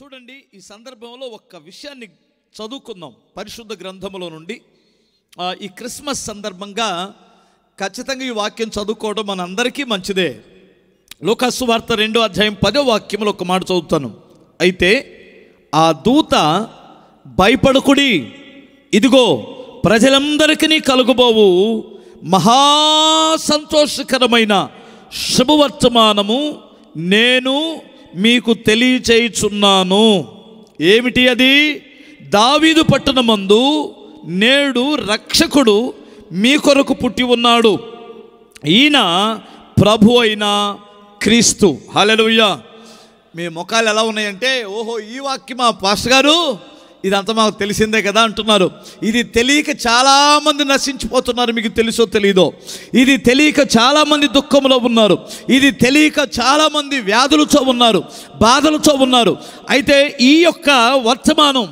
చూడండి ఈ సందర్భంలో ఒక్క విషయాన్ని చదువుకుందాం పరిశుద్ధ గ్రంథములో నుండి ఈ క్రిస్మస్ సందర్భంగా ఖచ్చితంగా ఈ వాక్యం చదువుకోవడం మనందరికీ మంచిదే లోకాసు వార్త రెండో అధ్యాయం పదో వాక్యంలో ఒక మాట చదువుతాను అయితే ఆ దూత భయపడకుడి ఇదిగో ప్రజలందరికీ కలుగుబోవు మహా సంతోషకరమైన శుభవర్తమానము నేను మీకు తెలియచేయుచున్నాను ఏమిటి అది దావీదు మందు నేడు రక్షకుడు మీ కొరకు పుట్టి ఉన్నాడు ఈయన ప్రభు అయిన క్రీస్తు హాలెలుయ్యా మీ ముఖాలు ఎలా ఉన్నాయంటే ఓహో ఈ వాక్యమా పాస్ గారు ఇదంతా మాకు తెలిసిందే కదా అంటున్నారు ఇది తెలియక చాలామంది నశించిపోతున్నారు మీకు తెలుసో తెలీదో ఇది తెలియక చాలామంది దుఃఖంలో ఉన్నారు ఇది తెలియక చాలామంది వ్యాధులతో ఉన్నారు బాధలతో ఉన్నారు అయితే ఈ యొక్క వర్తమానం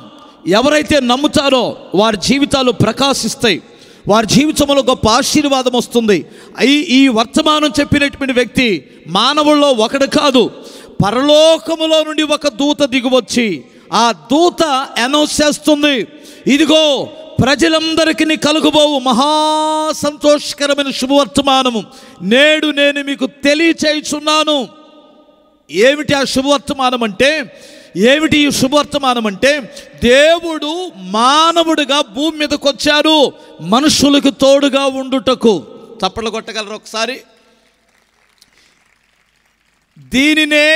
ఎవరైతే నమ్ముతారో వారి జీవితాలు ప్రకాశిస్తాయి వారి జీవితంలో గొప్ప ఆశీర్వాదం వస్తుంది అయి ఈ వర్తమానం చెప్పినటువంటి వ్యక్తి మానవుల్లో ఒకడు కాదు పరలోకములో నుండి ఒక దూత దిగువచ్చి ఆ దూత అనౌన్స్ చేస్తుంది ఇదిగో ప్రజలందరికీ కలుగుబోవు మహా సంతోషకరమైన శుభవర్తమానము నేడు నేను మీకు తెలియచేయుచున్నాను ఏమిటి ఆ శుభవర్తమానం అంటే ఏమిటి ఈ శుభవర్తమానం అంటే దేవుడు మానవుడిగా భూమి మీదకి వచ్చారు మనుషులకు తోడుగా ఉండుటకు తప్పలు కొట్టగలరు ఒకసారి దీనినే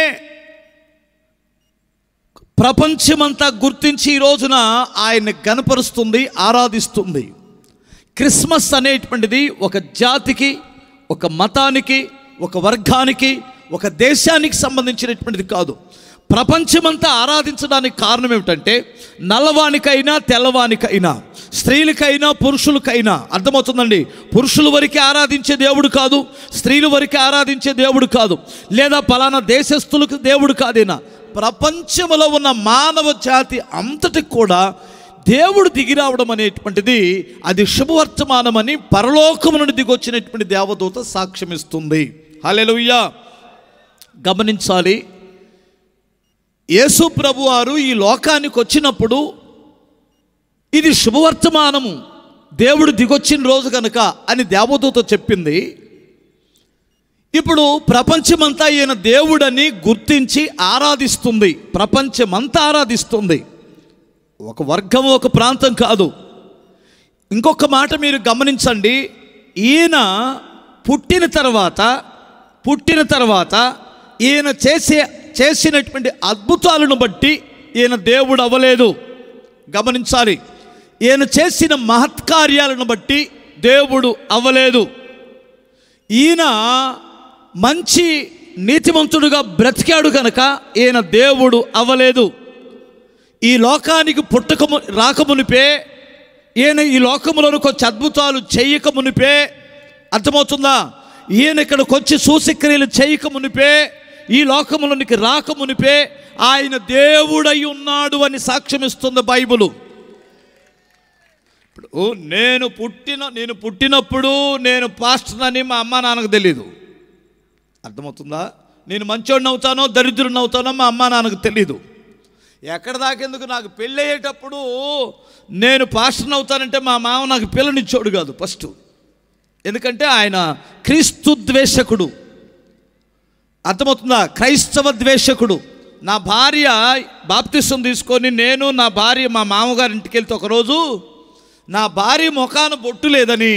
ప్రపంచమంతా గుర్తించి ఈ రోజున ఆయన్ని గనపరుస్తుంది ఆరాధిస్తుంది క్రిస్మస్ అనేటువంటిది ఒక జాతికి ఒక మతానికి ఒక వర్గానికి ఒక దేశానికి సంబంధించినటువంటిది కాదు ప్రపంచమంతా ఆరాధించడానికి కారణం ఏమిటంటే నల్లవానికైనా తెల్లవానికైనా స్త్రీలకైనా పురుషులకైనా అర్థమవుతుందండి పురుషుల వరకు ఆరాధించే దేవుడు కాదు స్త్రీల వరకు ఆరాధించే దేవుడు కాదు లేదా పలానా దేశస్థులకు దేవుడు కాదేనా ప్రపంచంలో ఉన్న మానవ జాతి అంతటి కూడా దేవుడు దిగి రావడం అనేటువంటిది అది శుభవర్తమానమని పరలోకము నుండి దిగొచ్చినటువంటి దేవదూత సాక్ష్యమిస్తుంది హలెలుయ్యా గమనించాలి యేసు ప్రభు వారు ఈ లోకానికి వచ్చినప్పుడు ఇది శుభవర్తమానము దేవుడు దిగొచ్చిన రోజు కనుక అని దేవదూత చెప్పింది ఇప్పుడు ప్రపంచమంతా ఈయన దేవుడని గుర్తించి ఆరాధిస్తుంది ప్రపంచమంతా ఆరాధిస్తుంది ఒక వర్గం ఒక ప్రాంతం కాదు ఇంకొక మాట మీరు గమనించండి ఈయన పుట్టిన తర్వాత పుట్టిన తర్వాత ఈయన చేసే చేసినటువంటి అద్భుతాలను బట్టి ఈయన దేవుడు అవ్వలేదు గమనించాలి ఈయన చేసిన మహత్కార్యాలను బట్టి దేవుడు అవ్వలేదు ఈయన మంచి నీతిమంతుడుగా బ్రతికాడు కనుక ఈయన దేవుడు అవ్వలేదు ఈ లోకానికి పుట్టకము రాకమునిపే ఈయన ఈ లోకములను కొంచెం అద్భుతాలు చేయక మునిపే అర్థమవుతుందా ఈయన ఇక్కడికి వచ్చి చేయక మునిపే ఈ లోకములోనికి మునిపే ఆయన దేవుడై ఉన్నాడు అని సాక్ష్యమిస్తుంది బైబులు ఇప్పుడు నేను పుట్టిన నేను పుట్టినప్పుడు నేను పాస్టర్ అని మా అమ్మ నాన్నకు తెలీదు అర్థమవుతుందా నేను మంచోడిని అవుతానో దరిద్రుని అవుతానో మా అమ్మ నాన్నకు తెలీదు ఎక్కడ దాకేందుకు నాకు పెళ్ళయ్యేటప్పుడు నేను పాస్టర్ని అవుతానంటే మా మామ నాకు పిల్లనిచ్చోడు కాదు ఫస్ట్ ఎందుకంటే ఆయన క్రీస్తు ద్వేషకుడు అర్థమవుతుందా క్రైస్తవ ద్వేషకుడు నా భార్య బాప్తిస్వం తీసుకొని నేను నా భార్య మా మామగారి ఇంటికి వెళ్తే ఒకరోజు నా భార్య ముఖాను బొట్టు లేదని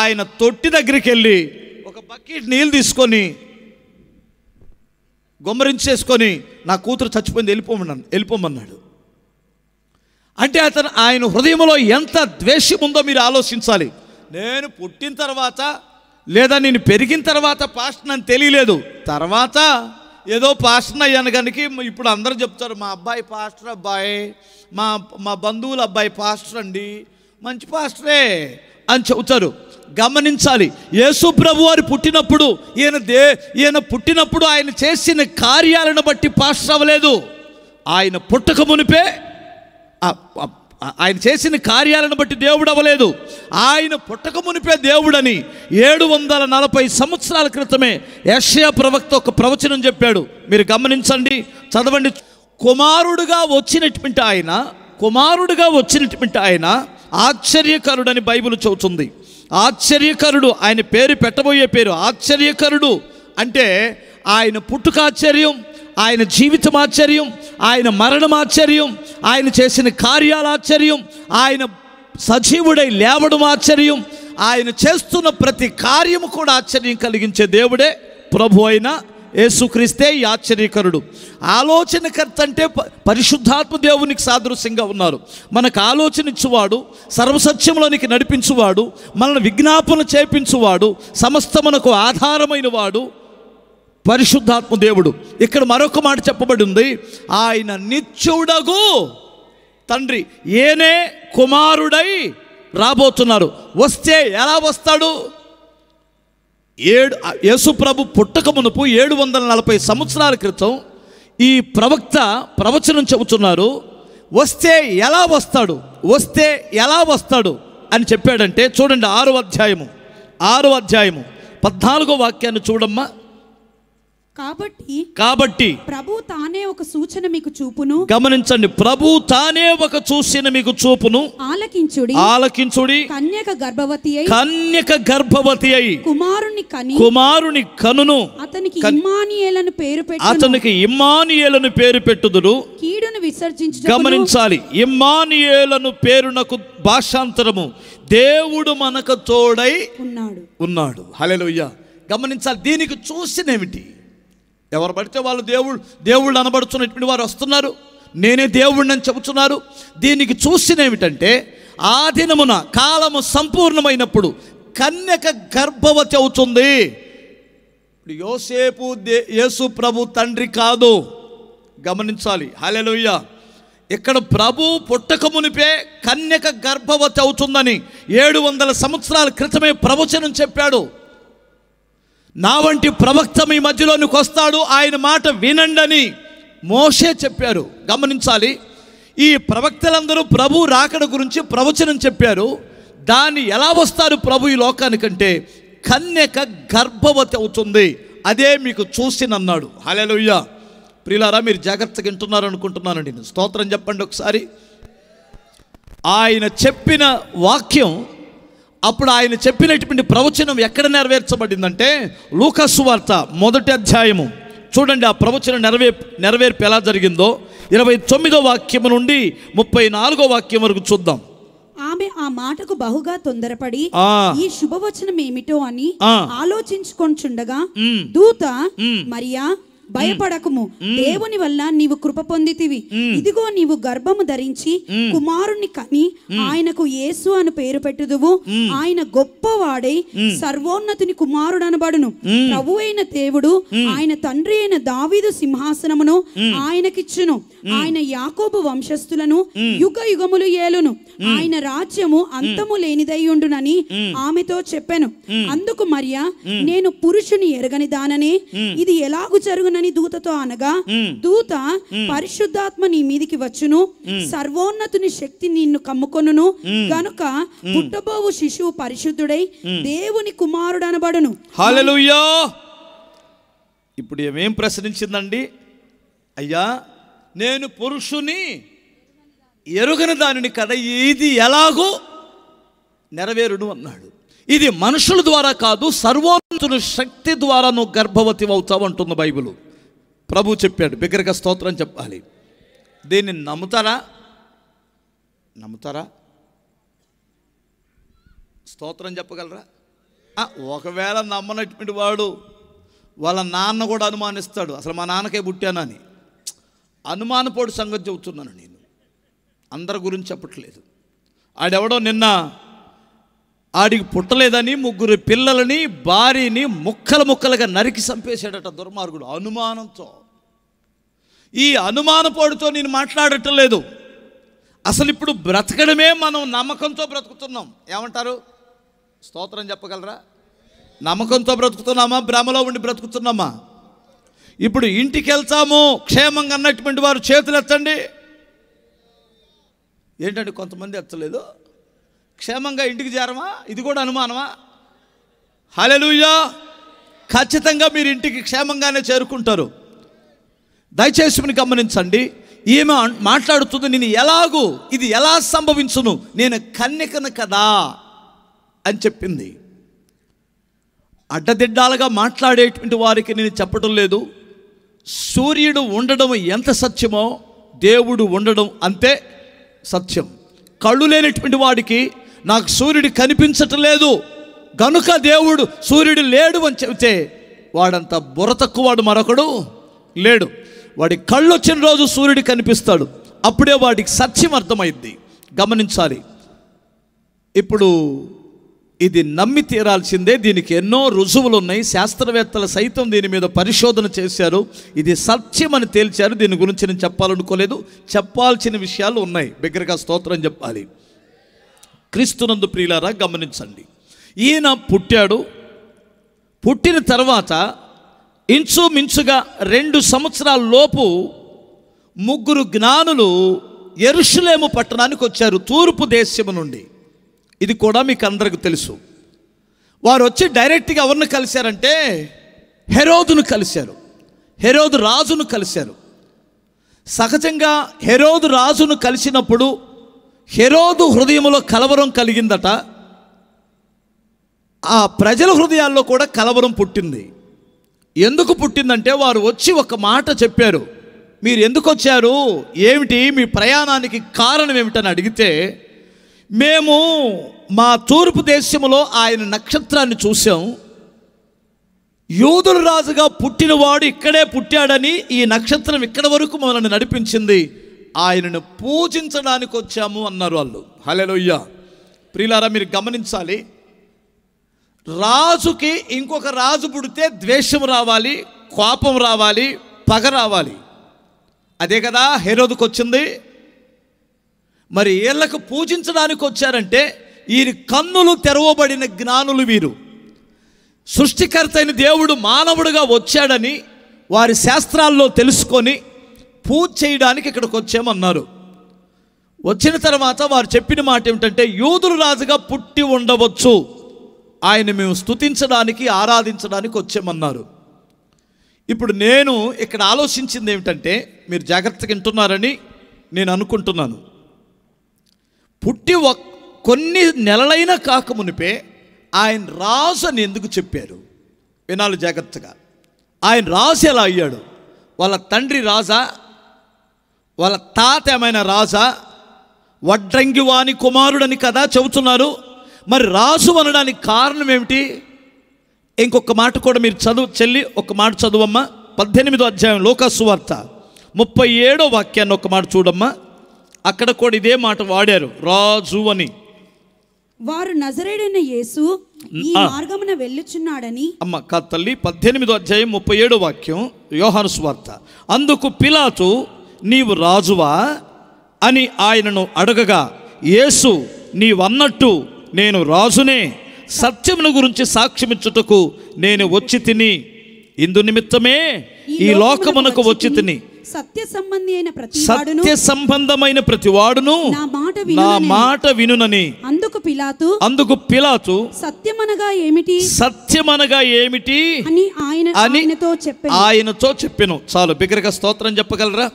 ఆయన తొట్టి దగ్గరికి వెళ్ళి ఒక బకెట్ నీళ్ళు తీసుకొని గుమ్మరించేసుకొని నా కూతురు చచ్చిపోయింది వెళ్ళిపోమన్నాను వెళ్ళిపోమన్నాడు అంటే అతను ఆయన హృదయంలో ఎంత ద్వేషం ఉందో మీరు ఆలోచించాలి నేను పుట్టిన తర్వాత లేదా నేను పెరిగిన తర్వాత పాస్ట్ నన్ను తెలియలేదు తర్వాత ఏదో పాస్టర్ అయ్యాను కనుక ఇప్పుడు అందరూ చెప్తారు మా అబ్బాయి పాస్టర్ అబ్బాయి మా మా బంధువుల అబ్బాయి పాస్టర్ అండి మంచి పాస్టరే అని చెబుతారు గమనించాలి యేసు ప్రభు వారు పుట్టినప్పుడు ఈయన దే ఈయన పుట్టినప్పుడు ఆయన చేసిన కార్యాలను బట్టి పాస్టర్ అవ్వలేదు ఆయన పుట్టక మునిపే ఆయన చేసిన కార్యాలను బట్టి దేవుడు అవ్వలేదు ఆయన పుట్టక మునిపే దేవుడని ఏడు వందల నలభై సంవత్సరాల క్రితమే యషయా ప్రవక్త ఒక ప్రవచనం చెప్పాడు మీరు గమనించండి చదవండి కుమారుడుగా వచ్చినటువంటి ఆయన కుమారుడుగా వచ్చినటువంటి ఆయన ఆశ్చర్యకరుడని బైబిల్ చెబుతుంది ఆశ్చర్యకరుడు ఆయన పేరు పెట్టబోయే పేరు ఆశ్చర్యకరుడు అంటే ఆయన పుట్టుక ఆశ్చర్యం ఆయన జీవితం ఆశ్చర్యం ఆయన మరణం ఆశ్చర్యం ఆయన చేసిన కార్యాల ఆశ్చర్యం ఆయన సజీవుడై లేవడం ఆశ్చర్యం ఆయన చేస్తున్న ప్రతి కార్యము కూడా ఆశ్చర్యం కలిగించే దేవుడే ప్రభు అయిన యేసుక్రీస్తే ఈ ఆశ్చర్యకరుడు ఆలోచనకర్త అంటే పరిశుద్ధాత్మ దేవునికి సాదృశ్యంగా ఉన్నారు మనకు ఆలోచన ఇచ్చువాడు సర్వసత్యంలోనికి నడిపించువాడు మనల్ని విజ్ఞాపన చేపించువాడు సమస్త మనకు ఆధారమైన వాడు పరిశుద్ధాత్మ దేవుడు ఇక్కడ మరొక మాట చెప్పబడి ఉంది ఆయన నిత్యుడగు తండ్రి ఏనే కుమారుడై రాబోతున్నారు వస్తే ఎలా వస్తాడు ఏడు యేసుప్రభు పుట్టక మునుపు ఏడు వందల నలభై సంవత్సరాల క్రితం ఈ ప్రవక్త ప్రవచనం చెబుతున్నారు వస్తే ఎలా వస్తాడు వస్తే ఎలా వస్తాడు అని చెప్పాడంటే చూడండి ఆరో అధ్యాయము ఆరో అధ్యాయము పద్నాలుగో వాక్యాన్ని చూడమ్మా కాబట్టి కాబట్టి ప్రభు తానే ఒక సూచన మీకు చూపును గమనించండి ప్రభు తానే ఒక సూచన మీకు చూపును ఆలకించుడి ఆలకించుడి కన్యక గర్భవతి అయి కన్యక గర్భవతి అయి కుమారుని కని కుమారుని కనును అతనికి ఇమ్మానియేలను పేరు పెట్టు అతనికి ఇమ్మానియేలను పేరు పెట్టుదురు కీడును విసర్జించు గమనించాలి ఇమ్మానియేలను పేరునకు భాషాంతరము దేవుడు మనకు తోడై ఉన్నాడు ఉన్నాడు హలెలుయ్య గమనించాలి దీనికి చూసినేమిటి ఎవరు పడితే వాళ్ళు దేవుడు దేవుళ్ళు అనబడుతున్నటువంటి వారు వస్తున్నారు నేనే దేవుణ్ణి అని చెబుతున్నారు దీనికి ఏమిటంటే ఆ దినమున కాలము సంపూర్ణమైనప్పుడు కన్యక గర్భవతి అవుతుంది ఇప్పుడు యోసేపు దే యేసు ప్రభు తండ్రి కాదు గమనించాలి హలెలుయ్య ఇక్కడ ప్రభు పుట్టక మునిపే కన్యక గర్భవతి అవుతుందని ఏడు వందల సంవత్సరాల క్రితమే ప్రవచనం చెప్పాడు నా వంటి ప్రవక్త మీ మధ్యలోనికి వస్తాడు ఆయన మాట వినండి అని మోసే చెప్పారు గమనించాలి ఈ ప్రవక్తలందరూ ప్రభు రాకడ గురించి ప్రవచనం చెప్పారు దాన్ని ఎలా వస్తారు ప్రభు ఈ లోకానికంటే కన్యక గర్భవతి అవుతుంది అదే మీకు చూసినన్నాడు హలెలుయ్య ప్రియులారా మీరు జాగ్రత్తగా వింటున్నారు అనుకుంటున్నానండి స్తోత్రం చెప్పండి ఒకసారి ఆయన చెప్పిన వాక్యం అప్పుడు ఆయన చెప్పినటువంటి ప్రవచనం ఎక్కడ నెరవేర్చబడిందంటే లూకసువార్త మొదటి అధ్యాయము చూడండి ఆ ప్రవచనం నెరవే నెరవేర్పు ఎలా జరిగిందో ఇరవై తొమ్మిదో వాక్యం నుండి ముప్పై నాలుగో వాక్యం వరకు చూద్దాం ఆమె ఆ మాటకు బహుగా తొందరపడి ఈ శుభవచనం ఏమిటో అని ఆలోచించుకొంచుండగా దూత మరియా భయపడకము దేవుని వల్ల నీవు కృప పొందితివి ఇదిగో నీవు గర్భము ధరించి కుమారుణ్ణి కని ఆయనకు యేసు అని పేరు పెట్టుదువు ఆయన గొప్పవాడై సర్వోన్నతిని కుమారుడు అనబడును ప్రభు అయిన దేవుడు ఆయన తండ్రి అయిన దావిదు సింహాసనమును ఆయనకిచ్చును ఆయన యాకోబు వంశస్థులను యుగ యుగములు ఏలును ఆయన రాజ్యము అంతము లేనిదయ్యుండునని ఆమెతో చెప్పాను అందుకు మరియా నేను పురుషుని ఎరగని దాననే ఇది ఎలాగు జరుగు చేయుదునని దూతతో అనగా దూత పరిశుద్ధాత్మ నీ మీదికి వచ్చును సర్వోన్నతుని శక్తి నిన్ను కమ్ముకొను గనుక పుట్టబోవు శిశువు పరిశుద్ధుడై దేవుని కుమారుడు అనబడును ఇప్పుడు ఏమేం ప్రశ్నించిందండి అయ్యా నేను పురుషుని ఎరుగని దానిని కదా ఇది ఎలాగో నెరవేరును అన్నాడు ఇది మనుషుల ద్వారా కాదు సర్వోన్నతుని శక్తి ద్వారా నువ్వు గర్భవతి అవుతావు అంటుంది బైబిలు ప్రభు చెప్పాడు బిగ్గరగా స్తోత్రం చెప్పాలి దీన్ని నమ్ముతారా నమ్ముతారా స్తోత్రం చెప్పగలరా ఒకవేళ నమ్మనటువంటి వాడు వాళ్ళ నాన్న కూడా అనుమానిస్తాడు అసలు మా నాన్నకే పుట్టానని అనుమానపోడు సంగతి చెబుతున్నాను నేను అందరి గురించి చెప్పట్లేదు ఆడెవడో నిన్న ఆడికి పుట్టలేదని ముగ్గురు పిల్లలని భార్యని ముక్కలు ముక్కలుగా నరికి చంపేశాడట దుర్మార్గుడు అనుమానంతో ఈ అనుమానపోడితో నేను మాట్లాడటం లేదు అసలు ఇప్పుడు బ్రతకడమే మనం నమ్మకంతో బ్రతుకుతున్నాం ఏమంటారు స్తోత్రం చెప్పగలరా నమ్మకంతో బ్రతుకుతున్నామా భ్రమలో ఉండి బ్రతుకుతున్నామా ఇప్పుడు ఇంటికి వెళ్తాము క్షేమంగా అన్నటువంటి వారు చేతులు ఎత్తండి ఏంటంటే కొంతమంది ఎత్తలేదు క్షేమంగా ఇంటికి చేరమా ఇది కూడా అనుమానమా హలెలుయ్యా ఖచ్చితంగా మీరు ఇంటికి క్షేమంగానే చేరుకుంటారు దయచేసి మీరు గమనించండి ఈమె మాట్లాడుతుంది నేను ఎలాగూ ఇది ఎలా సంభవించును నేను కన్నికను కదా అని చెప్పింది అడ్డదిడ్డాలుగా మాట్లాడేటువంటి వారికి నేను చెప్పడం లేదు సూర్యుడు ఉండడం ఎంత సత్యమో దేవుడు ఉండడం అంతే సత్యం కళ్ళు లేనటువంటి వాడికి నాకు సూర్యుడు కనిపించటం లేదు గనుక దేవుడు సూర్యుడు లేడు అని చెబితే వాడంత బుర్ర వాడు మరొకడు లేడు వాడి కళ్ళు వచ్చిన రోజు సూర్యుడు కనిపిస్తాడు అప్పుడే వాడికి సత్యం అర్థమైంది గమనించాలి ఇప్పుడు ఇది నమ్మి తీరాల్సిందే దీనికి ఎన్నో రుజువులు ఉన్నాయి శాస్త్రవేత్తలు సైతం దీని మీద పరిశోధన చేశారు ఇది సత్యం అని తేల్చారు దీని గురించి నేను చెప్పాలనుకోలేదు చెప్పాల్సిన విషయాలు ఉన్నాయి బిగ్గరగా స్తోత్రం చెప్పాలి క్రీస్తునందు ప్రియులారా గమనించండి ఈయన పుట్టాడు పుట్టిన తర్వాత ఇంచుమించుగా రెండు సంవత్సరాల లోపు ముగ్గురు జ్ఞానులు ఎరుషులేము పట్టణానికి వచ్చారు తూర్పు దేశము నుండి ఇది కూడా మీకు అందరికి తెలుసు వారు వచ్చి డైరెక్ట్గా ఎవరిని కలిశారంటే హెరోదును కలిశారు హెరోదు రాజును కలిశారు సహజంగా హెరోదు రాజును కలిసినప్పుడు హెరోదు హృదయంలో కలవరం కలిగిందట ఆ ప్రజల హృదయాల్లో కూడా కలవరం పుట్టింది ఎందుకు పుట్టిందంటే వారు వచ్చి ఒక మాట చెప్పారు మీరు ఎందుకు వచ్చారు ఏమిటి మీ ప్రయాణానికి కారణం ఏమిటని అడిగితే మేము మా తూర్పు దేశంలో ఆయన నక్షత్రాన్ని చూసాం యూదుల రాజుగా పుట్టినవాడు ఇక్కడే పుట్టాడని ఈ నక్షత్రం ఇక్కడ వరకు మనల్ని నడిపించింది ఆయనను పూజించడానికి వచ్చాము అన్నారు వాళ్ళు హలెలోయ్య ప్రియులారా మీరు గమనించాలి రాజుకి ఇంకొక రాజు పుడితే ద్వేషం రావాలి కోపం రావాలి పగ రావాలి అదే కదా హెరోదుకు వచ్చింది మరి వీళ్ళకు పూజించడానికి వచ్చారంటే ఈయన కన్నులు తెరవబడిన జ్ఞానులు వీరు సృష్టికర్త అయిన దేవుడు మానవుడుగా వచ్చాడని వారి శాస్త్రాల్లో తెలుసుకొని పూజ చేయడానికి ఇక్కడికి వచ్చామన్నారు వచ్చిన తర్వాత వారు చెప్పిన మాట ఏమిటంటే యూదులు రాజుగా పుట్టి ఉండవచ్చు ఆయన మేము స్థుతించడానికి ఆరాధించడానికి వచ్చామన్నారు ఇప్పుడు నేను ఇక్కడ ఆలోచించింది ఏమిటంటే మీరు జాగ్రత్తగా వింటున్నారని నేను అనుకుంటున్నాను పుట్టి కొన్ని నెలలైనా కాకమునిపే ఆయన రాజు అని ఎందుకు చెప్పారు వినాలి జాగ్రత్తగా ఆయన రాజు ఎలా అయ్యాడు వాళ్ళ తండ్రి రాజా వాళ్ళ తాత ఏమైనా రాజా వడ్రంగి వాని కుమారుడని కదా చెబుతున్నారు మరి రాజు అనడానికి కారణం ఏమిటి ఇంకొక మాట కూడా మీరు చదువు చెల్లి ఒక మాట చదువమ్మా పద్దెనిమిదో అధ్యాయం లోకసువార్త ముప్పై ఏడో వాక్యాన్ని ఒక మాట చూడమ్మా అక్కడ కూడా ఇదే మాట వాడారు రాజు అని వారు నజరేడైన యేసు మార్గమున వెళ్ళుచున్నాడని అమ్మ తల్లి పద్దెనిమిదో అధ్యాయం ముప్పై ఏడో వాక్యం యోహాను స్వార్త అందుకు పిలాతు నీవు రాజువా అని ఆయనను అడగగా యేసు నీవన్నట్టు నేను రాజునే సత్యమును గురించి సాక్ష్యమిచ్చుటకు నేను వచ్చి తిని ఇందు నిమిత్తమే ఈ లోకమునకు వచ్చి తిని సత్య సంబంధి అయిన సత్య సంబంధమైన ప్రతి వాడును నా మాట వినునని అందుకు పిలాతు అందుకు పిలాతు సత్యమనగా ఏమిటి సత్యమనగా ఏమిటి అని ఆయన ఆయనతో చెప్పాను ఆయనతో చెప్పాను చాలు బిగరగా స్తోత్రం చెప్పగలరా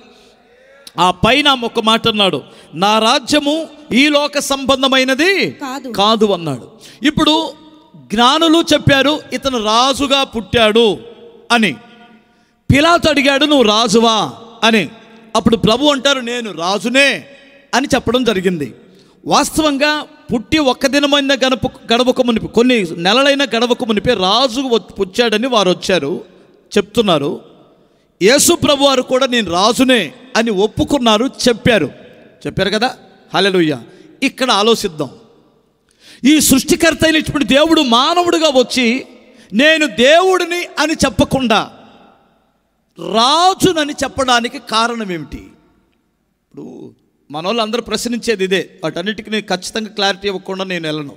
ఆ పైన ఒక మాట అన్నాడు నా రాజ్యము ఈ లోక సంబంధమైనది కాదు అన్నాడు ఇప్పుడు జ్ఞానులు చెప్పారు ఇతను రాజుగా పుట్టాడు అని పిలాత్ అడిగాడు నువ్వు రాజువా అని అప్పుడు ప్రభు అంటారు నేను రాజునే అని చెప్పడం జరిగింది వాస్తవంగా పుట్టి ఒక్క దినమైన గడప గడవక మునిపి కొన్ని నెలలైన గడవక మునిపే రాజు వచ్చాడని వారు వచ్చారు చెప్తున్నారు యేసుప్రభు వారు కూడా నేను రాజునే అని ఒప్పుకున్నారు చెప్పారు చెప్పారు కదా హలలుయ్య ఇక్కడ ఆలోచిద్దాం ఈ సృష్టికర్త అయినటువంటి దేవుడు మానవుడిగా వచ్చి నేను దేవుడిని అని చెప్పకుండా రాజునని చెప్పడానికి కారణం ఏమిటి ఇప్పుడు మన ప్రశ్నించేది ఇదే వాటన్నిటికీ నేను ఖచ్చితంగా క్లారిటీ ఇవ్వకుండా నేను వెళ్ళను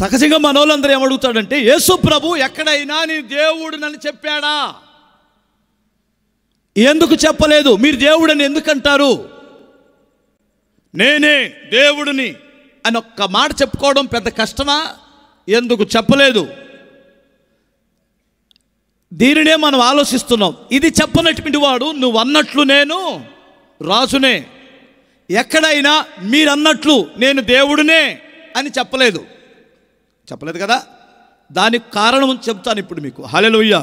సహజంగా మనోళ్ళందరూ ఏమడుగుతాడంటే యేసు ప్రభు ఎక్కడైనా నీ దేవుడినని చెప్పాడా ఎందుకు చెప్పలేదు మీరు దేవుడని ఎందుకంటారు నేనే దేవుడిని అని ఒక్క మాట చెప్పుకోవడం పెద్ద కష్టమా ఎందుకు చెప్పలేదు దీనినే మనం ఆలోచిస్తున్నాం ఇది చెప్పనటువంటి వాడు నువ్వు అన్నట్లు నేను రాజునే ఎక్కడైనా మీరన్నట్లు నేను దేవుడినే అని చెప్పలేదు చెప్పలేదు కదా దానికి కారణం చెప్తాను ఇప్పుడు మీకు హలెలుయ్యా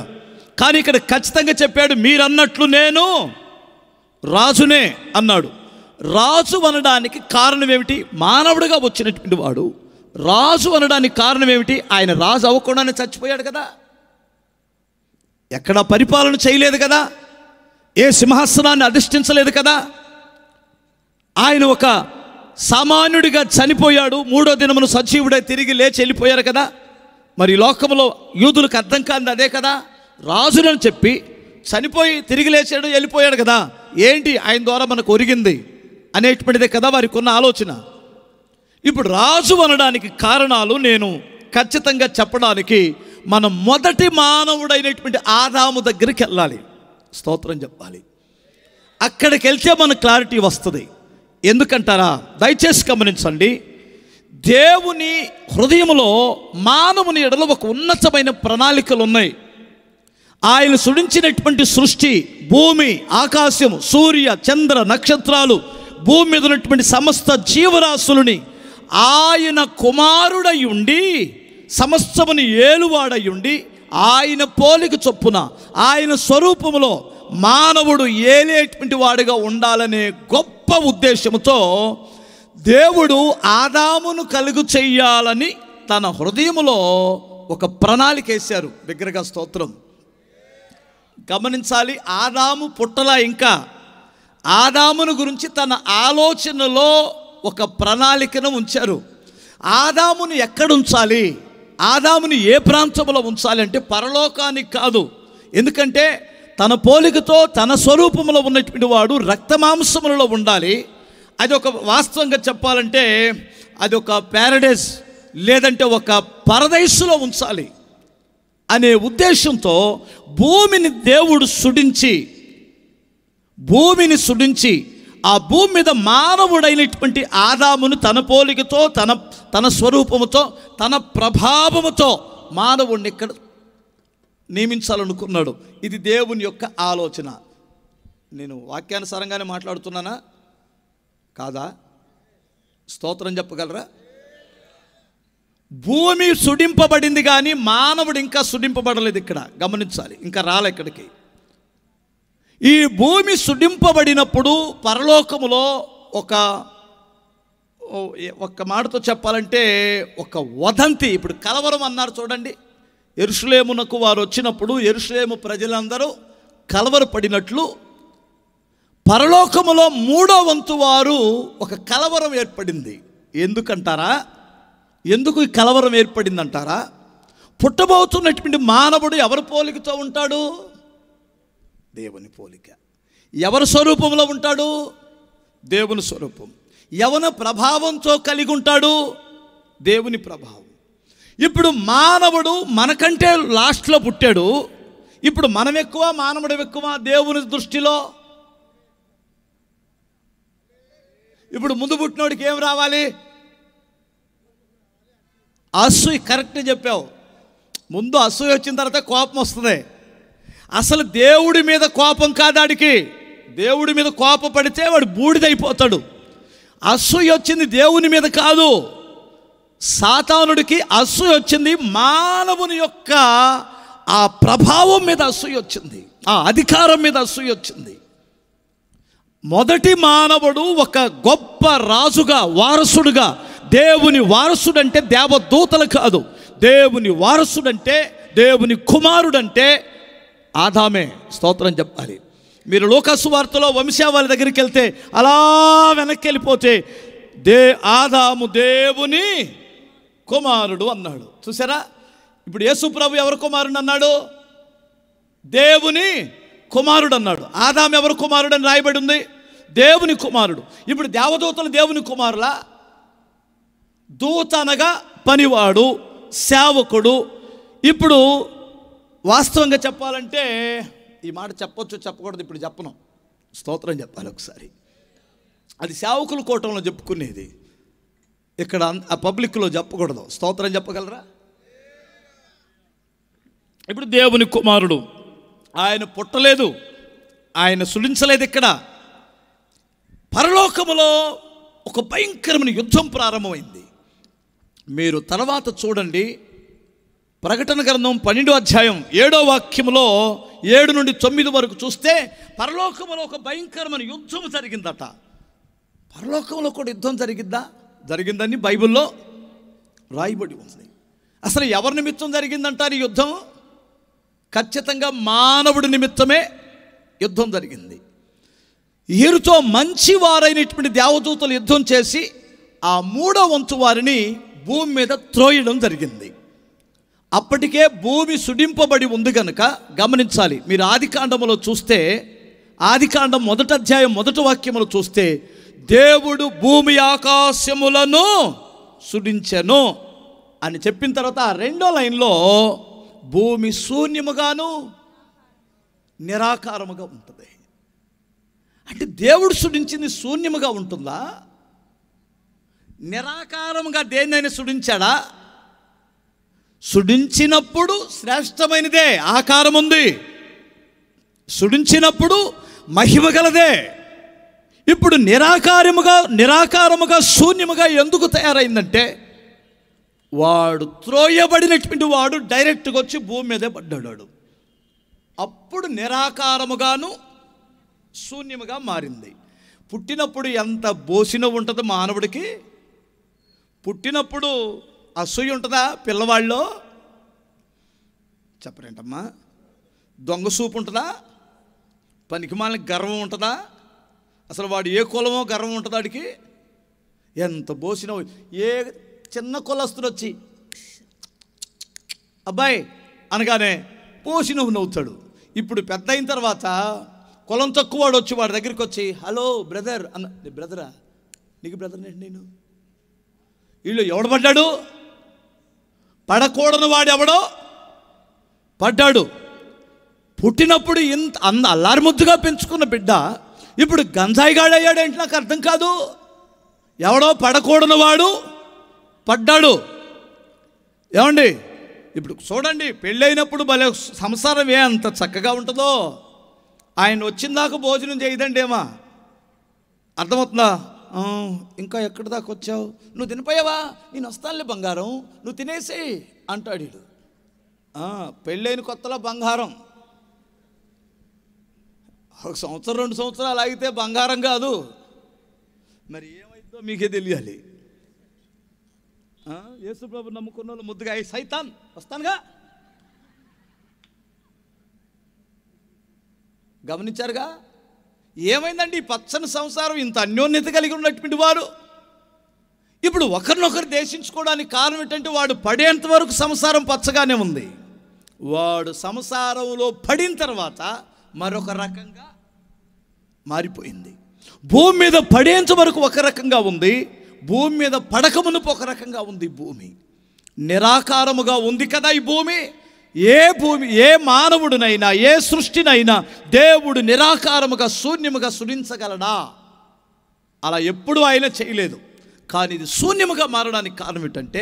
కానీ ఇక్కడ ఖచ్చితంగా చెప్పాడు మీరన్నట్లు నేను రాజునే అన్నాడు రాజు అనడానికి కారణం ఏమిటి మానవుడిగా వచ్చినటువంటి వాడు రాజు అనడానికి కారణం ఏమిటి ఆయన రాజు అవ్వకుండానే చచ్చిపోయాడు కదా ఎక్కడా పరిపాలన చేయలేదు కదా ఏ సింహాసనాన్ని అధిష్ఠించలేదు కదా ఆయన ఒక సామాన్యుడిగా చనిపోయాడు మూడో దినమును సజీవుడై తిరిగి లేచి వెళ్ళిపోయారు కదా మరి లోకంలో యూదులకు అర్థం కాదు అదే కదా రాజులను చెప్పి చనిపోయి తిరిగి లేచాడు వెళ్ళిపోయాడు కదా ఏంటి ఆయన ద్వారా మనకు ఒరిగింది అనేటువంటిదే కదా వారికి ఉన్న ఆలోచన ఇప్పుడు రాజు అనడానికి కారణాలు నేను ఖచ్చితంగా చెప్పడానికి మన మొదటి మానవుడైనటువంటి ఆదాము దగ్గరికి వెళ్ళాలి స్తోత్రం చెప్పాలి అక్కడికి వెళ్తే మన క్లారిటీ వస్తుంది ఎందుకంటారా దయచేసి గమనించండి దేవుని హృదయంలో మానవుని ఎడలో ఒక ఉన్నతమైన ప్రణాళికలు ఉన్నాయి ఆయన సృడించినటువంటి సృష్టి భూమి ఆకాశం సూర్య చంద్ర నక్షత్రాలు భూమి మీద ఉన్నటువంటి సమస్త జీవరాశులని ఆయన కుమారుడై ఉండి సమస్తముని ఏలువాడై ఉండి ఆయన పోలిక చొప్పున ఆయన స్వరూపములో మానవుడు ఏలేటువంటి వాడిగా ఉండాలనే గొప్ప ఉద్దేశంతో దేవుడు ఆదామును కలుగు చెయ్యాలని తన హృదయంలో ఒక ప్రణాళిక వేశారు విగ్రహ స్తోత్రం గమనించాలి ఆదాము పుట్టలా ఇంకా ఆదామును గురించి తన ఆలోచనలో ఒక ప్రణాళికను ఉంచారు ఆదామును ఎక్కడుంచాలి ఆదాముని ఏ ప్రాంతంలో ఉంచాలి అంటే పరలోకానికి కాదు ఎందుకంటే తన పోలికతో తన స్వరూపంలో ఉన్నటువంటి వాడు రక్తమాంసములలో ఉండాలి అది ఒక వాస్తవంగా చెప్పాలంటే అది ఒక ప్యారడైజ్ లేదంటే ఒక పరదైసులో ఉంచాలి అనే ఉద్దేశంతో భూమిని దేవుడు సుడించి భూమిని సుడించి ఆ భూమి మీద మానవుడైనటువంటి ఆదామును తన పోలికతో తన తన స్వరూపముతో తన ప్రభావముతో మానవుడిని ఇక్కడ నియమించాలనుకున్నాడు ఇది దేవుని యొక్క ఆలోచన నేను వాక్యానుసారంగానే మాట్లాడుతున్నానా కాదా స్తోత్రం చెప్పగలరా భూమి సుడింపబడింది కానీ మానవుడు ఇంకా సుడింపబడలేదు ఇక్కడ గమనించాలి ఇంకా రాలే ఇక్కడికి ఈ భూమి సుడింపబడినప్పుడు పరలోకములో ఒక ఒక్క మాటతో చెప్పాలంటే ఒక వదంతి ఇప్పుడు కలవరం అన్నారు చూడండి ఎరుషులేమునకు వారు వచ్చినప్పుడు ఎరుషులేము ప్రజలందరూ కలవరపడినట్లు పరలోకములో మూడో వంతు వారు ఒక కలవరం ఏర్పడింది ఎందుకంటారా ఎందుకు ఈ కలవరం ఏర్పడిందంటారా పుట్టబోతున్నటువంటి మానవుడు ఎవరి పోలికతో ఉంటాడు దేవుని పోలిక ఎవరి స్వరూపంలో ఉంటాడు దేవుని స్వరూపం యవన ప్రభావంతో కలిగి ఉంటాడు దేవుని ప్రభావం ఇప్పుడు మానవుడు మనకంటే లాస్ట్లో పుట్టాడు ఇప్పుడు మనం ఎక్కువ మానవుడు ఎక్కువ దేవుని దృష్టిలో ఇప్పుడు ముందు పుట్టినోడికి ఏం రావాలి అసూయ కరెక్ట్ చెప్పావు ముందు అసూయ వచ్చిన తర్వాత కోపం వస్తుంది అసలు దేవుడి మీద కోపం కాదాడికి దేవుడి మీద కోప పడితే వాడు బూడిదైపోతాడు అసూయ వచ్చింది దేవుని మీద కాదు సాతానుడికి అసూయ వచ్చింది మానవుని యొక్క ఆ ప్రభావం మీద అసూయ వచ్చింది ఆ అధికారం మీద అసూయ వచ్చింది మొదటి మానవుడు ఒక గొప్ప రాజుగా వారసుడుగా దేవుని వారసుడంటే దేవదూతలు కాదు దేవుని వారసుడంటే దేవుని కుమారుడంటే ఆదామే స్తోత్రం చెప్పాలి మీరు లోకసు వార్తలో వాళ్ళ దగ్గరికి వెళ్తే అలా వెనక్కి వెళ్ళిపోతే దే ఆదాము దేవుని కుమారుడు అన్నాడు చూసారా ఇప్పుడు ప్రభు ఎవరు కుమారుడు అన్నాడు దేవుని కుమారుడు అన్నాడు ఆదాము ఎవరు కుమారుడు అని రాయబడి ఉంది దేవుని కుమారుడు ఇప్పుడు దేవదూతలు దేవుని కుమారులా దూత అనగా పనివాడు సేవకుడు ఇప్పుడు వాస్తవంగా చెప్పాలంటే ఈ మాట చెప్పొచ్చు చెప్పకూడదు ఇప్పుడు చెప్పను స్తోత్రం చెప్పాలి ఒకసారి అది సేవకుల కోటంలో చెప్పుకునేది ఇక్కడ ఆ పబ్లిక్లో చెప్పకూడదు స్తోత్రం చెప్పగలరా ఇప్పుడు దేవుని కుమారుడు ఆయన పుట్టలేదు ఆయన సులించలేదు ఇక్కడ పరలోకములో ఒక భయంకరమైన యుద్ధం ప్రారంభమైంది మీరు తర్వాత చూడండి ప్రకటన గ్రంథం పన్నెండు అధ్యాయం ఏడో వాక్యంలో ఏడు నుండి తొమ్మిది వరకు చూస్తే పరలోకంలో ఒక భయంకరమైన యుద్ధం జరిగిందట పరలోకంలో కూడా యుద్ధం జరిగిందా జరిగిందని బైబిల్లో రాయిబడి ఉంది అసలు ఎవరి నిమిత్తం జరిగిందంటారు ఈ యుద్ధం ఖచ్చితంగా మానవుడి నిమిత్తమే యుద్ధం జరిగింది వీరితో మంచి వారైనటువంటి దేవదూతలు యుద్ధం చేసి ఆ మూడో వంతు వారిని భూమి మీద త్రోయడం జరిగింది అప్పటికే భూమి సుడింపబడి ఉంది కనుక గమనించాలి మీరు ఆదికాండములో చూస్తే ఆదికాండం మొదట అధ్యాయం మొదటి వాక్యములు చూస్తే దేవుడు భూమి ఆకాశములను సుడించెను అని చెప్పిన తర్వాత రెండో లైన్లో భూమి శూన్యముగాను నిరాకారముగా ఉంటుంది అంటే దేవుడు సుడించింది శూన్యముగా ఉంటుందా నిరాకారముగా దేన్నైనా సుడించాడా సుడించినప్పుడు శ్రేష్టమైనదే ఆకారం ఉంది సుడించినప్పుడు మహిమ గలదే ఇప్పుడు నిరాకారముగా నిరాకారముగా శూన్యముగా ఎందుకు తయారైందంటే వాడు త్రోయబడినటువంటి వాడు డైరెక్ట్గా వచ్చి భూమి మీదే పడ్డాడు అప్పుడు నిరాకారముగాను శూన్యముగా మారింది పుట్టినప్పుడు ఎంత బోసిన ఉంటుందో మానవుడికి పుట్టినప్పుడు అసూయ ఉంటుందా పిల్లవాళ్ళలో చెప్పరేంటమ్మా దొంగ సూపు ఉంటుందా పనికిమాలిన గర్వం ఉంటుందా అసలు వాడు ఏ కులమో గర్వం ఉంటుందా వాడికి ఎంత బోసిన ఏ చిన్న కులస్తుడు వచ్చి అబ్బాయి అనగానే పోసి నవ్వుతాడు ఇప్పుడు పెద్ద అయిన తర్వాత కులం తక్కువ వాడు వచ్చి వాడి దగ్గరికి వచ్చి హలో బ్రదర్ అన్న బ్రదరా నీకు బ్రదర్ నేను వీళ్ళు ఎవడు పడ్డాడు పడకూడని ఎవడో పడ్డాడు పుట్టినప్పుడు ఇంత అంద అల్లారి ముద్దుగా పెంచుకున్న బిడ్డ ఇప్పుడు గంజాయిగాడయ్యాడేంటి నాకు అర్థం కాదు ఎవడో పడకూడని వాడు పడ్డాడు ఏమండి ఇప్పుడు చూడండి పెళ్ళైనప్పుడు భలే సంసారం ఏ అంత చక్కగా ఉంటుందో ఆయన వచ్చిందాక భోజనం చేయదండి ఏమా అర్థమవుతుందా ఇంకా ఎక్కడి దాకా వచ్చావు నువ్వు తినిపోయావా నేను వస్తానులే బంగారం నువ్వు తినేసి అంటాడు వీడు పెళ్ళైన కొత్తలో బంగారం ఒక సంవత్సరం రెండు సంవత్సరాలు ఆగితే బంగారం కాదు మరి ఏమైందో మీకే తెలియాలి యేసుప్రభు నమ్ముకున్న వాళ్ళు ముద్దుగా అయ్యి సైతాన్ వస్తానుగా గమనించారుగా ఏమైందండి ఈ పచ్చని సంసారం ఇంత అన్యోన్యత కలిగి ఉన్నటువంటి వారు ఇప్పుడు ఒకరినొకరు దేశించుకోవడానికి కారణం ఏంటంటే వాడు పడేంత వరకు సంసారం పచ్చగానే ఉంది వాడు సంసారంలో పడిన తర్వాత మరొక రకంగా మారిపోయింది భూమి మీద పడేంత వరకు ఒక రకంగా ఉంది భూమి మీద పడకమునుపు ఒక రకంగా ఉంది భూమి నిరాకారముగా ఉంది కదా ఈ భూమి ఏ భూమి ఏ మానవుడినైనా ఏ సృష్టినైనా దేవుడు నిరాకారముగా శూన్యముగా సృజించగలడా అలా ఎప్పుడు ఆయన చేయలేదు కానీ ఇది శూన్యముగా మారడానికి కారణం ఏంటంటే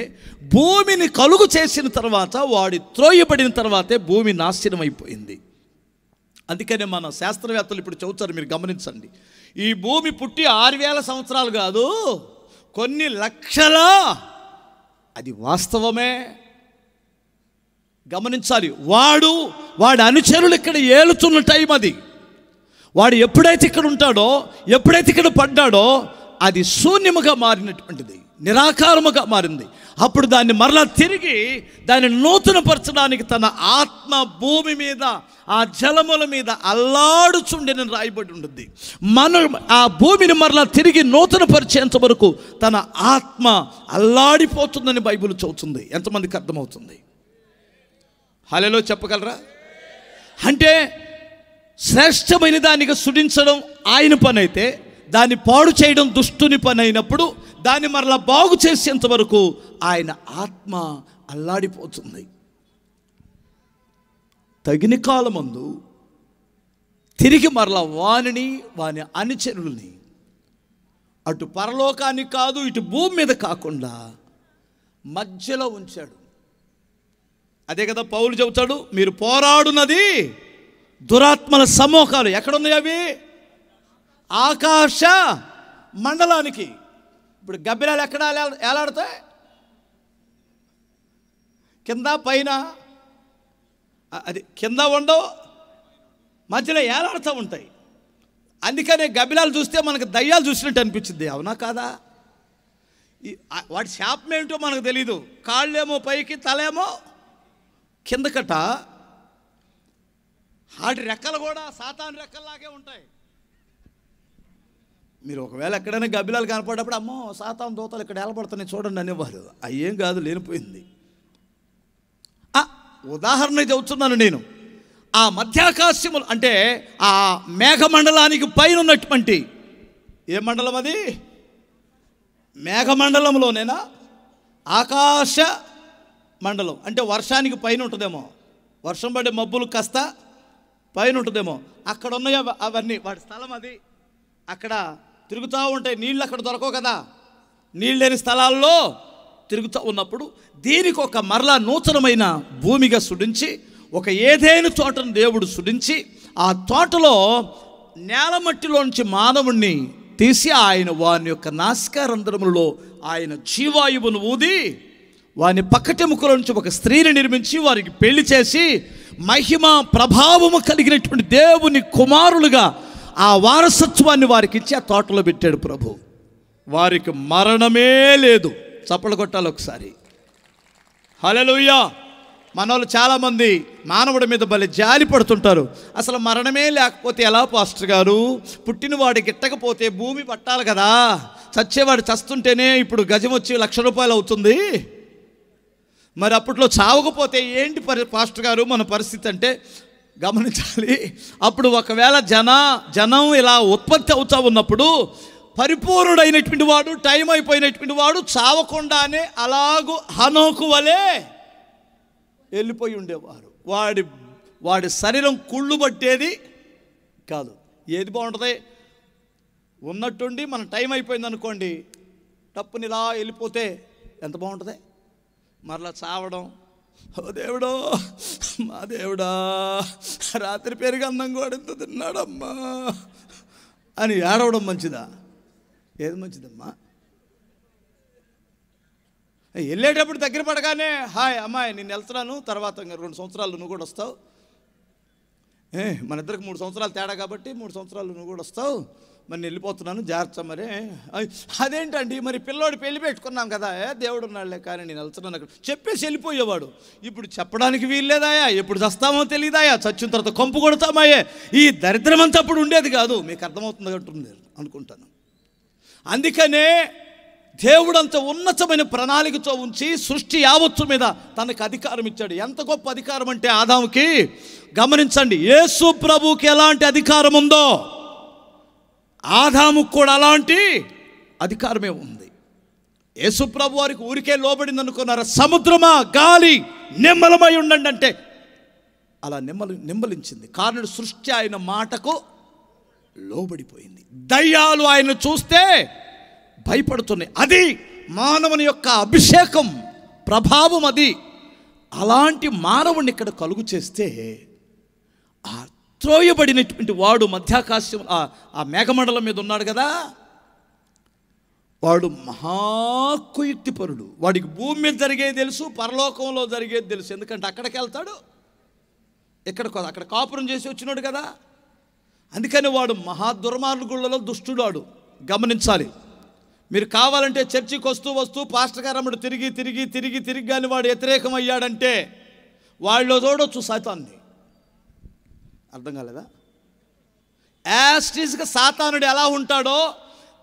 భూమిని కలుగు చేసిన తర్వాత వాడి త్రోయబడిన తర్వాతే భూమి నాశనం అయిపోయింది అందుకనే మన శాస్త్రవేత్తలు ఇప్పుడు చదువుతారు మీరు గమనించండి ఈ భూమి పుట్టి ఆరు వేల సంవత్సరాలు కాదు కొన్ని లక్షల అది వాస్తవమే గమనించాలి వాడు వాడి అనుచరులు ఇక్కడ ఏలుతున్న టైం అది వాడు ఎప్పుడైతే ఇక్కడ ఉంటాడో ఎప్పుడైతే ఇక్కడ పడ్డాడో అది శూన్యముగా మారినటువంటిది నిరాకారముగా మారింది అప్పుడు దాన్ని మరలా తిరిగి దాన్ని నూతనపరచడానికి తన ఆత్మ భూమి మీద ఆ జలముల మీద అల్లాడుచుండెని రాయబడి ఉంటుంది మన ఆ భూమిని మరలా తిరిగి నూతనపరిచేంత వరకు తన ఆత్మ అల్లాడిపోతుందని బైబిల్ చదువుతుంది ఎంతమందికి అర్థమవుతుంది హలో చెప్పగలరా అంటే శ్రేష్టమైన దానికి సుడించడం ఆయన పని అయితే దాన్ని పాడు చేయడం దుష్టుని పని అయినప్పుడు దాన్ని మరలా బాగు చేసేంత వరకు ఆయన ఆత్మ అల్లాడిపోతుంది తగిన కాలమందు తిరిగి మరలా వానిని వాని అనుచరుల్ని అటు పరలోకానికి కాదు ఇటు భూమి మీద కాకుండా మధ్యలో ఉంచాడు అదే కదా పౌలు చెబుతాడు మీరు పోరాడున్నది దురాత్మల సమూహాలు ఎక్కడున్నాయి అవి ఆకాశ మండలానికి ఇప్పుడు గబ్బిలాలు ఎక్కడ ఏలాడతాయి కింద పైన అది కింద ఉండవు మధ్యలో ఏలాడుతూ ఉంటాయి అందుకనే గబిలాలు చూస్తే మనకు దయ్యాలు చూసినట్టు అనిపించింది అవునా కాదా వాటి శాపం ఏమిటో మనకు తెలీదు కాళ్ళేమో పైకి తలేమో కిందకట వాటి రెక్కలు కూడా సాతాను రెక్కల్లాగే ఉంటాయి మీరు ఒకవేళ ఎక్కడైనా గబ్బిలాలు కనపడేటప్పుడు అమ్మో సాతాను దూతలు ఇక్కడ ఏలబడుతున్నాయి చూడండి అనేవారు అయ్యేం కాదు లేనిపోయింది ఉదాహరణ చెబుతున్నాను నేను ఆ మధ్యాకాశములు అంటే ఆ మేఘమండలానికి పైన ఉన్నటువంటి ఏ మండలం అది మేఘమండలంలోనేనా ఆకాశ మండలం అంటే వర్షానికి పైన ఉంటుందేమో వర్షం పడే మబ్బులు కాస్త పైన ఉంటుందేమో అక్కడ ఉన్నాయి అవన్నీ వాటి స్థలం అది అక్కడ తిరుగుతూ ఉంటాయి నీళ్ళు అక్కడ దొరకవు కదా నీళ్ళు లేని స్థలాల్లో తిరుగుతూ ఉన్నప్పుడు దీనికి ఒక మరలా నూతనమైన భూమిగా సుడించి ఒక ఏదైనా తోటను దేవుడు సుడించి ఆ తోటలో నేల మట్టిలోంచి మానవుణ్ణి తీసి ఆయన వాని యొక్క నాస్కారంధ్రములలో ఆయన జీవాయువును ఊది వారిని పక్కటి ముక్కల నుంచి ఒక స్త్రీని నిర్మించి వారికి పెళ్లి చేసి మహిమ ప్రభావము కలిగినటువంటి దేవుని కుమారులుగా ఆ వారసత్వాన్ని వారికి ఇచ్చి ఆ తోటలో పెట్టాడు ప్రభు వారికి మరణమే లేదు చప్పలు కొట్టాలి ఒకసారి హలలుయ్యా వాళ్ళు చాలామంది మానవుడి మీద భలే జాలి పడుతుంటారు అసలు మరణమే లేకపోతే ఎలా పాస్టర్ గారు పుట్టినవాడు గిట్టకపోతే భూమి పట్టాలి కదా చచ్చేవాడు చస్తుంటేనే ఇప్పుడు గజం వచ్చి లక్ష రూపాయలు అవుతుంది మరి అప్పట్లో చావకపోతే ఏంటి పరి పాస్టర్ గారు మన పరిస్థితి అంటే గమనించాలి అప్పుడు ఒకవేళ జన జనం ఇలా ఉత్పత్తి అవుతూ ఉన్నప్పుడు పరిపూర్ణుడైనటువంటి వాడు టైం అయిపోయినటువంటి వాడు చావకుండానే అలాగూ హనోకు వలే వెళ్ళిపోయి ఉండేవారు వాడి వాడి శరీరం కుళ్ళు పట్టేది కాదు ఏది బాగుంటుంది ఉన్నట్టుండి మన టైం అయిపోయింది అనుకోండి తప్పునిలా వెళ్ళిపోతే ఎంత బాగుంటుంది మరలా చావడం ఓ దేవుడో మా దేవుడా రాత్రి పెరిగి అన్నం కూడా ఎంత తిన్నాడమ్మా అని ఏడవడం మంచిదా ఏది మంచిదమ్మా వెళ్ళేటప్పుడు దగ్గర పడగానే హాయ్ అమ్మాయి నేను వెళ్తున్నాను తర్వాత రెండు సంవత్సరాలు నువ్వు కూడా వస్తావు ఏ మన ఇద్దరికి మూడు సంవత్సరాలు తేడా కాబట్టి మూడు సంవత్సరాలు నువ్వు కూడా వస్తావు మరి వెళ్ళిపోతున్నాను జాగ్రత్త మరి అదేంటండి మరి పిల్లోడు పెళ్లి పెట్టుకున్నాం కదా దేవుడు ఉన్నాడులే కానీ నేను వెళ్తున్నాను అక్కడ చెప్పేసి వెళ్ళిపోయేవాడు ఇప్పుడు చెప్పడానికి వీల్లేదాయా ఎప్పుడు చస్తామో తెలియదాయా చచ్చిన తర్వాత కొంపు కొడతామాయే ఈ దరిద్రం అంతా అప్పుడు ఉండేది కాదు మీకు అర్థమవుతుంది అంటుంది అనుకుంటాను అందుకనే దేవుడంత ఉన్నతమైన ప్రణాళికతో ఉంచి సృష్టి యావత్తు మీద తనకు అధికారం ఇచ్చాడు ఎంత గొప్ప అధికారం అంటే ఆదాముకి గమనించండి యేసు ప్రభుకి ఎలాంటి అధికారం ఉందో ఆదాముకు కూడా అలాంటి అధికారమే ఉంది యేసుప్రభు వారికి ఊరికే లోబడింది అనుకున్నారు సముద్రమా గాలి నిమ్మలమై ఉండండి అంటే అలా నిమ్మలి నిమ్మలించింది కారణుడు సృష్టి ఆయన మాటకు లోబడిపోయింది దయ్యాలు ఆయన చూస్తే భయపడుతున్నాయి అది మానవుని యొక్క అభిషేకం ప్రభావం అది అలాంటి మానవుని ఇక్కడ కలుగు చేస్తే ఆ త్రోయబడినటువంటి వాడు మధ్యాకాశం ఆ మేఘమండలం మీద ఉన్నాడు కదా వాడు పరుడు వాడికి భూమి మీద జరిగేది తెలుసు పరలోకంలో జరిగేది తెలుసు ఎందుకంటే అక్కడికి వెళ్తాడు ఎక్కడ అక్కడ కాపురం చేసి వచ్చినాడు కదా అందుకని వాడు మహా దుర్మార్గులలో దుష్టుడాడు గమనించాలి మీరు కావాలంటే చర్చికి వస్తూ వస్తూ పాస్టర్ తిరిగి తిరిగి తిరిగి తిరిగి కానీ వాడు వ్యతిరేకం అయ్యాడంటే వాళ్ళు చూడొచ్చు సైతాన్ని అర్థం కాలేదా యాస్టీస్గా సాతానుడు ఎలా ఉంటాడో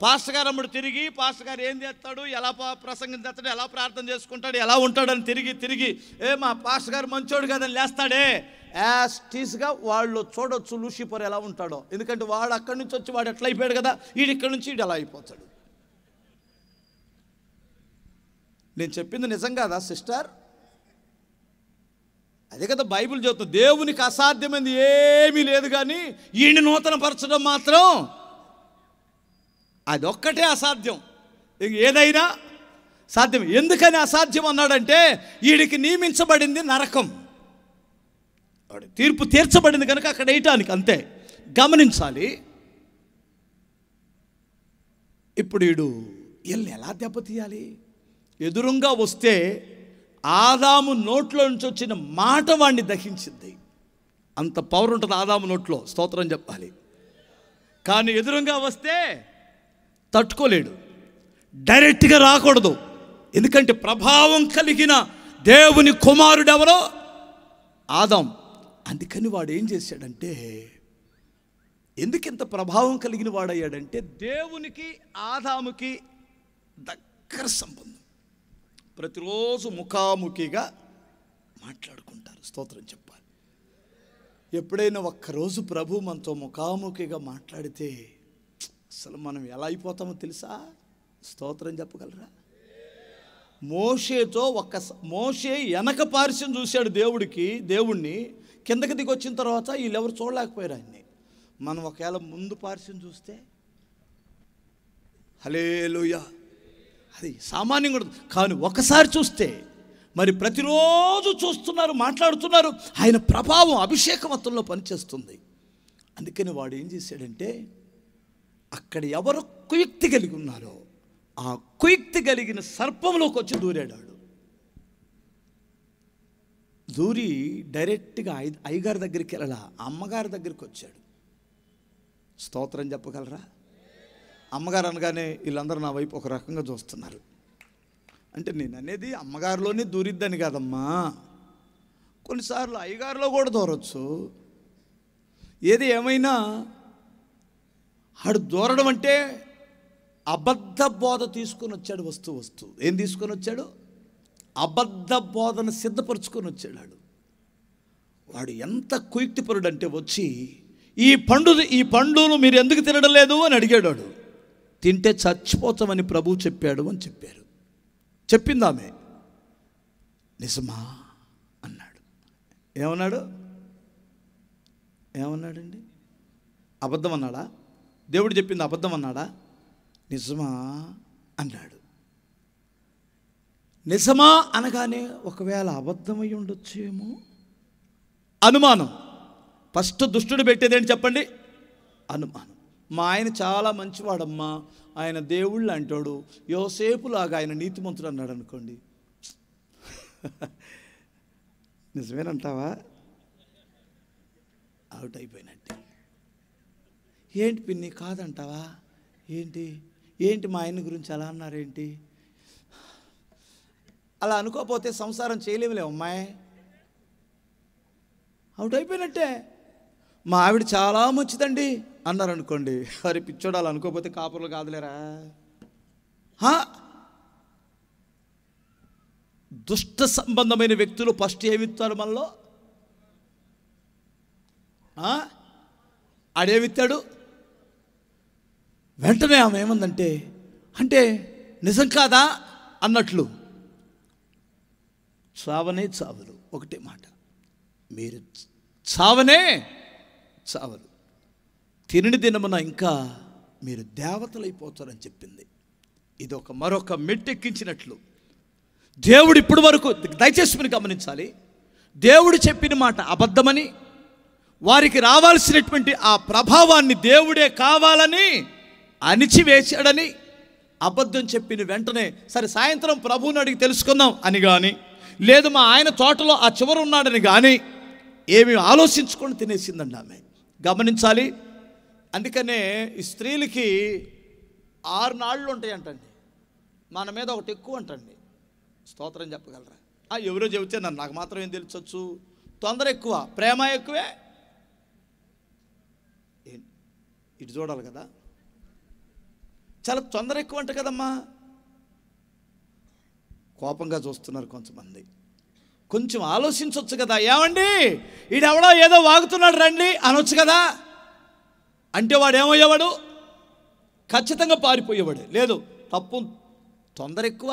పాస్టర్ గారు అమ్ముడు తిరిగి పాస్టర్ గారు ఏం చేస్తాడు ఎలా ప్రసంగం తెస్తాడు ఎలా ప్రార్థన చేసుకుంటాడు ఎలా ఉంటాడని తిరిగి తిరిగి ఏ మా పాస్టర్ గారు మంచోడు కదని లేస్తాడే యాస్టీస్గా వాళ్ళు చూడొచ్చు లూసిఫర్ ఎలా ఉంటాడో ఎందుకంటే వాడు అక్కడి నుంచి వచ్చి వాడు ఎట్లా అయిపోయాడు కదా వీడి ఇక్కడి నుంచి వీడు ఎలా అయిపోతాడు నేను చెప్పింది నిజం కాదా సిస్టర్ అదే కదా బైబిల్ చదువుతుంది దేవునికి అసాధ్యమైనది ఏమీ లేదు కానీ ఈయన నూతన పరచడం మాత్రం అదొక్కటే అసాధ్యం ఏదైనా సాధ్యం ఎందుకని అసాధ్యం అన్నాడంటే వీడికి నియమించబడింది నరకం తీర్పు తీర్చబడింది కనుక అక్కడ వేయటానికి అంతే గమనించాలి ఇప్పుడు వీడు వీళ్ళని ఎలా దెబ్బతీయాలి ఎదురుగా వస్తే ఆదాము నోట్లో నుంచి వచ్చిన మాట వాడిని దహించింది అంత పవర్ ఉంటుంది ఆదాము నోట్లో స్తోత్రం చెప్పాలి కానీ ఎదురుగా వస్తే తట్టుకోలేడు డైరెక్ట్గా రాకూడదు ఎందుకంటే ప్రభావం కలిగిన దేవుని కుమారుడు ఎవరో ఆదాం అందుకని వాడు ఏం చేశాడంటే ఎందుకు ఇంత ప్రభావం కలిగిన వాడయ్యాడంటే దేవునికి ఆదాముకి దగ్గర సంబంధం ప్రతిరోజు ముఖాముఖిగా మాట్లాడుకుంటారు స్తోత్రం చెప్పాలి ఎప్పుడైనా ఒక్కరోజు ప్రభు మనతో ముఖాముఖిగా మాట్లాడితే అసలు మనం ఎలా అయిపోతామో తెలుసా స్తోత్రం చెప్పగలరా మోషేతో ఒక్క మోషే వెనక పారిశ్యం చూశాడు దేవుడికి దేవుణ్ణి కిందకి దిగి వచ్చిన తర్వాత ఎవరు చూడలేకపోయారు ఆయన్ని మనం ఒకవేళ ముందు పారిశ్యం చూస్తే హలేలుయా అది సామాన్యం కూడా కానీ ఒకసారి చూస్తే మరి ప్రతిరోజు చూస్తున్నారు మాట్లాడుతున్నారు ఆయన ప్రభావం అభిషేకవత్తుల్లో పనిచేస్తుంది అందుకని వాడు ఏం చేశాడంటే అక్కడ ఎవరు కుయుక్తి కలిగి ఉన్నారో ఆ కుయుక్తి కలిగిన సర్పంలోకి వచ్చి దూరాడాడు దూరి డైరెక్ట్గా అయ్యగారి దగ్గరికి వెళ్ళాల అమ్మగారి దగ్గరికి వచ్చాడు స్తోత్రం చెప్పగలరా అమ్మగారు అనగానే వీళ్ళందరూ నా వైపు ఒక రకంగా చూస్తున్నారు అంటే నేను అనేది అమ్మగారిలోనే దూరిద్దని కాదమ్మా కొన్నిసార్లు అయ్యగారిలో కూడా దూరచ్చు ఏది ఏమైనా ఆడు దూరడం అంటే అబద్ధ బోధ తీసుకొని వచ్చాడు వస్తూ వస్తూ ఏం తీసుకొని వచ్చాడు అబద్ధ బోధను సిద్ధపరుచుకొని వచ్చాడు వాడు వాడు ఎంత కుయుక్తిపరుడు అంటే వచ్చి ఈ పండు ఈ పండును మీరు ఎందుకు తినడం లేదు అని అడిగాడు వాడు తింటే చచ్చిపోతామని ప్రభు చెప్పాడు అని చెప్పారు చెప్పింది ఆమె నిజమా అన్నాడు ఏమన్నాడు ఏమన్నాడండి అబద్ధం అన్నాడా దేవుడు చెప్పింది అబద్ధం అన్నాడా నిజమా అన్నాడు నిజమా అనగానే ఒకవేళ అబద్ధమై ఉండొచ్చేమో అనుమానం ఫస్ట్ దుష్టుడు పెట్టేదేంటి చెప్పండి అనుమానం మా ఆయన చాలా మంచివాడమ్మా ఆయన దేవుళ్ళు అంటాడు యోసేపులాగా ఆయన నీతిమంతుడు అన్నాడు అనుకోండి నిజమేనంటావా అవుట్ అయిపోయినట్టే ఏంటి పిన్ని కాదంటావా ఏంటి ఏంటి మా ఆయన గురించి అలా అన్నారేంటి అలా అనుకోపోతే సంసారం చేయలేములే అమ్మాయి అవుట్ అయిపోయినట్టే మా ఆవిడ చాలా మంచిదండి అన్నారనుకోండి అరే పిచ్చోడు అలా అనుకోకపోతే కాపురలు కాదులేరా దుష్ట సంబంధమైన వ్యక్తులు ఫస్ట్ ఏమిస్తారు మనలో ఆడేమిత్తాడు వెంటనే ఆమె ఏముందంటే అంటే నిజం కాదా అన్నట్లు చావనే చావరు ఒకటే మాట మీరు చావనే చావరు తిరిని దినమున ఇంకా మీరు దేవతలైపోతారని చెప్పింది ఇది ఒక మరొక మెట్టెక్కించినట్లు దేవుడు ఇప్పటి వరకు దయచేసి మీరు గమనించాలి దేవుడు చెప్పిన మాట అబద్ధమని వారికి రావాల్సినటువంటి ఆ ప్రభావాన్ని దేవుడే కావాలని అణిచివేశాడని అబద్ధం చెప్పిన వెంటనే సరే సాయంత్రం ప్రభువుని అడిగి తెలుసుకుందాం అని కానీ లేదు మా ఆయన తోటలో ఆ చివరు ఉన్నాడని కానీ ఏమి ఆలోచించుకొని తినేసిందండి ఆమె గమనించాలి అందుకనే ఈ స్త్రీలకి ఆరు నాళ్ళు ఉంటాయంటండి మన మీద ఒకటి ఎక్కువ అంటండి స్తోత్రం చెప్పగలరా ఎవరో చెబితే నన్ను నాకు మాత్రం ఏం తెలుసొచ్చు తొందర ఎక్కువ ప్రేమ ఎక్కువే ఇటు చూడాలి కదా చాలా తొందర ఎక్కువ అంట కదమ్మా కోపంగా చూస్తున్నారు కొంతమంది కొంచెం ఆలోచించవచ్చు కదా ఏమండి ఈడెవడో ఏదో వాగుతున్నాడు రండి అనొచ్చు కదా అంటే వాడు ఏమయ్యేవాడు ఖచ్చితంగా పారిపోయేవాడు లేదు తప్పు తొందర ఎక్కువ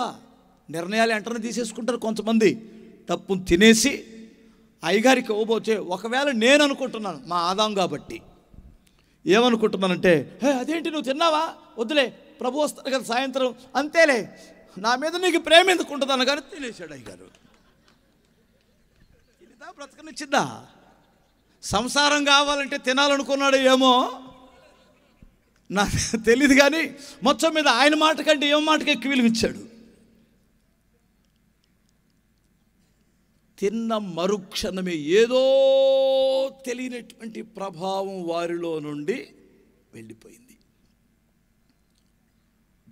నిర్ణయాలు వెంటనే తీసేసుకుంటారు కొంతమంది తప్పును తినేసి అయ్యగారికి ఇవ్వబోతే ఒకవేళ నేను అనుకుంటున్నాను మా ఆదాం కాబట్టి ఏమనుకుంటున్నానంటే హే అదేంటి నువ్వు తిన్నావా వద్దులే ప్రభు వస్తాను కదా సాయంత్రం అంతేలే నా మీద నీకు ప్రేమ ఎందుకు ఉంటుందన్న కానీ తినేశాడు అయ్యగారు ఇదా బ్రతకనిచ్చిందా సంసారం కావాలంటే తినాలనుకున్నాడు ఏమో నాకు తెలియదు కానీ మొత్తం మీద ఆయన మాట కంటే ఏం మాటకి ఎక్కువ విలువిచ్చాడు తిన్న మరుక్షణమే ఏదో తెలియనటువంటి ప్రభావం వారిలో నుండి వెళ్ళిపోయింది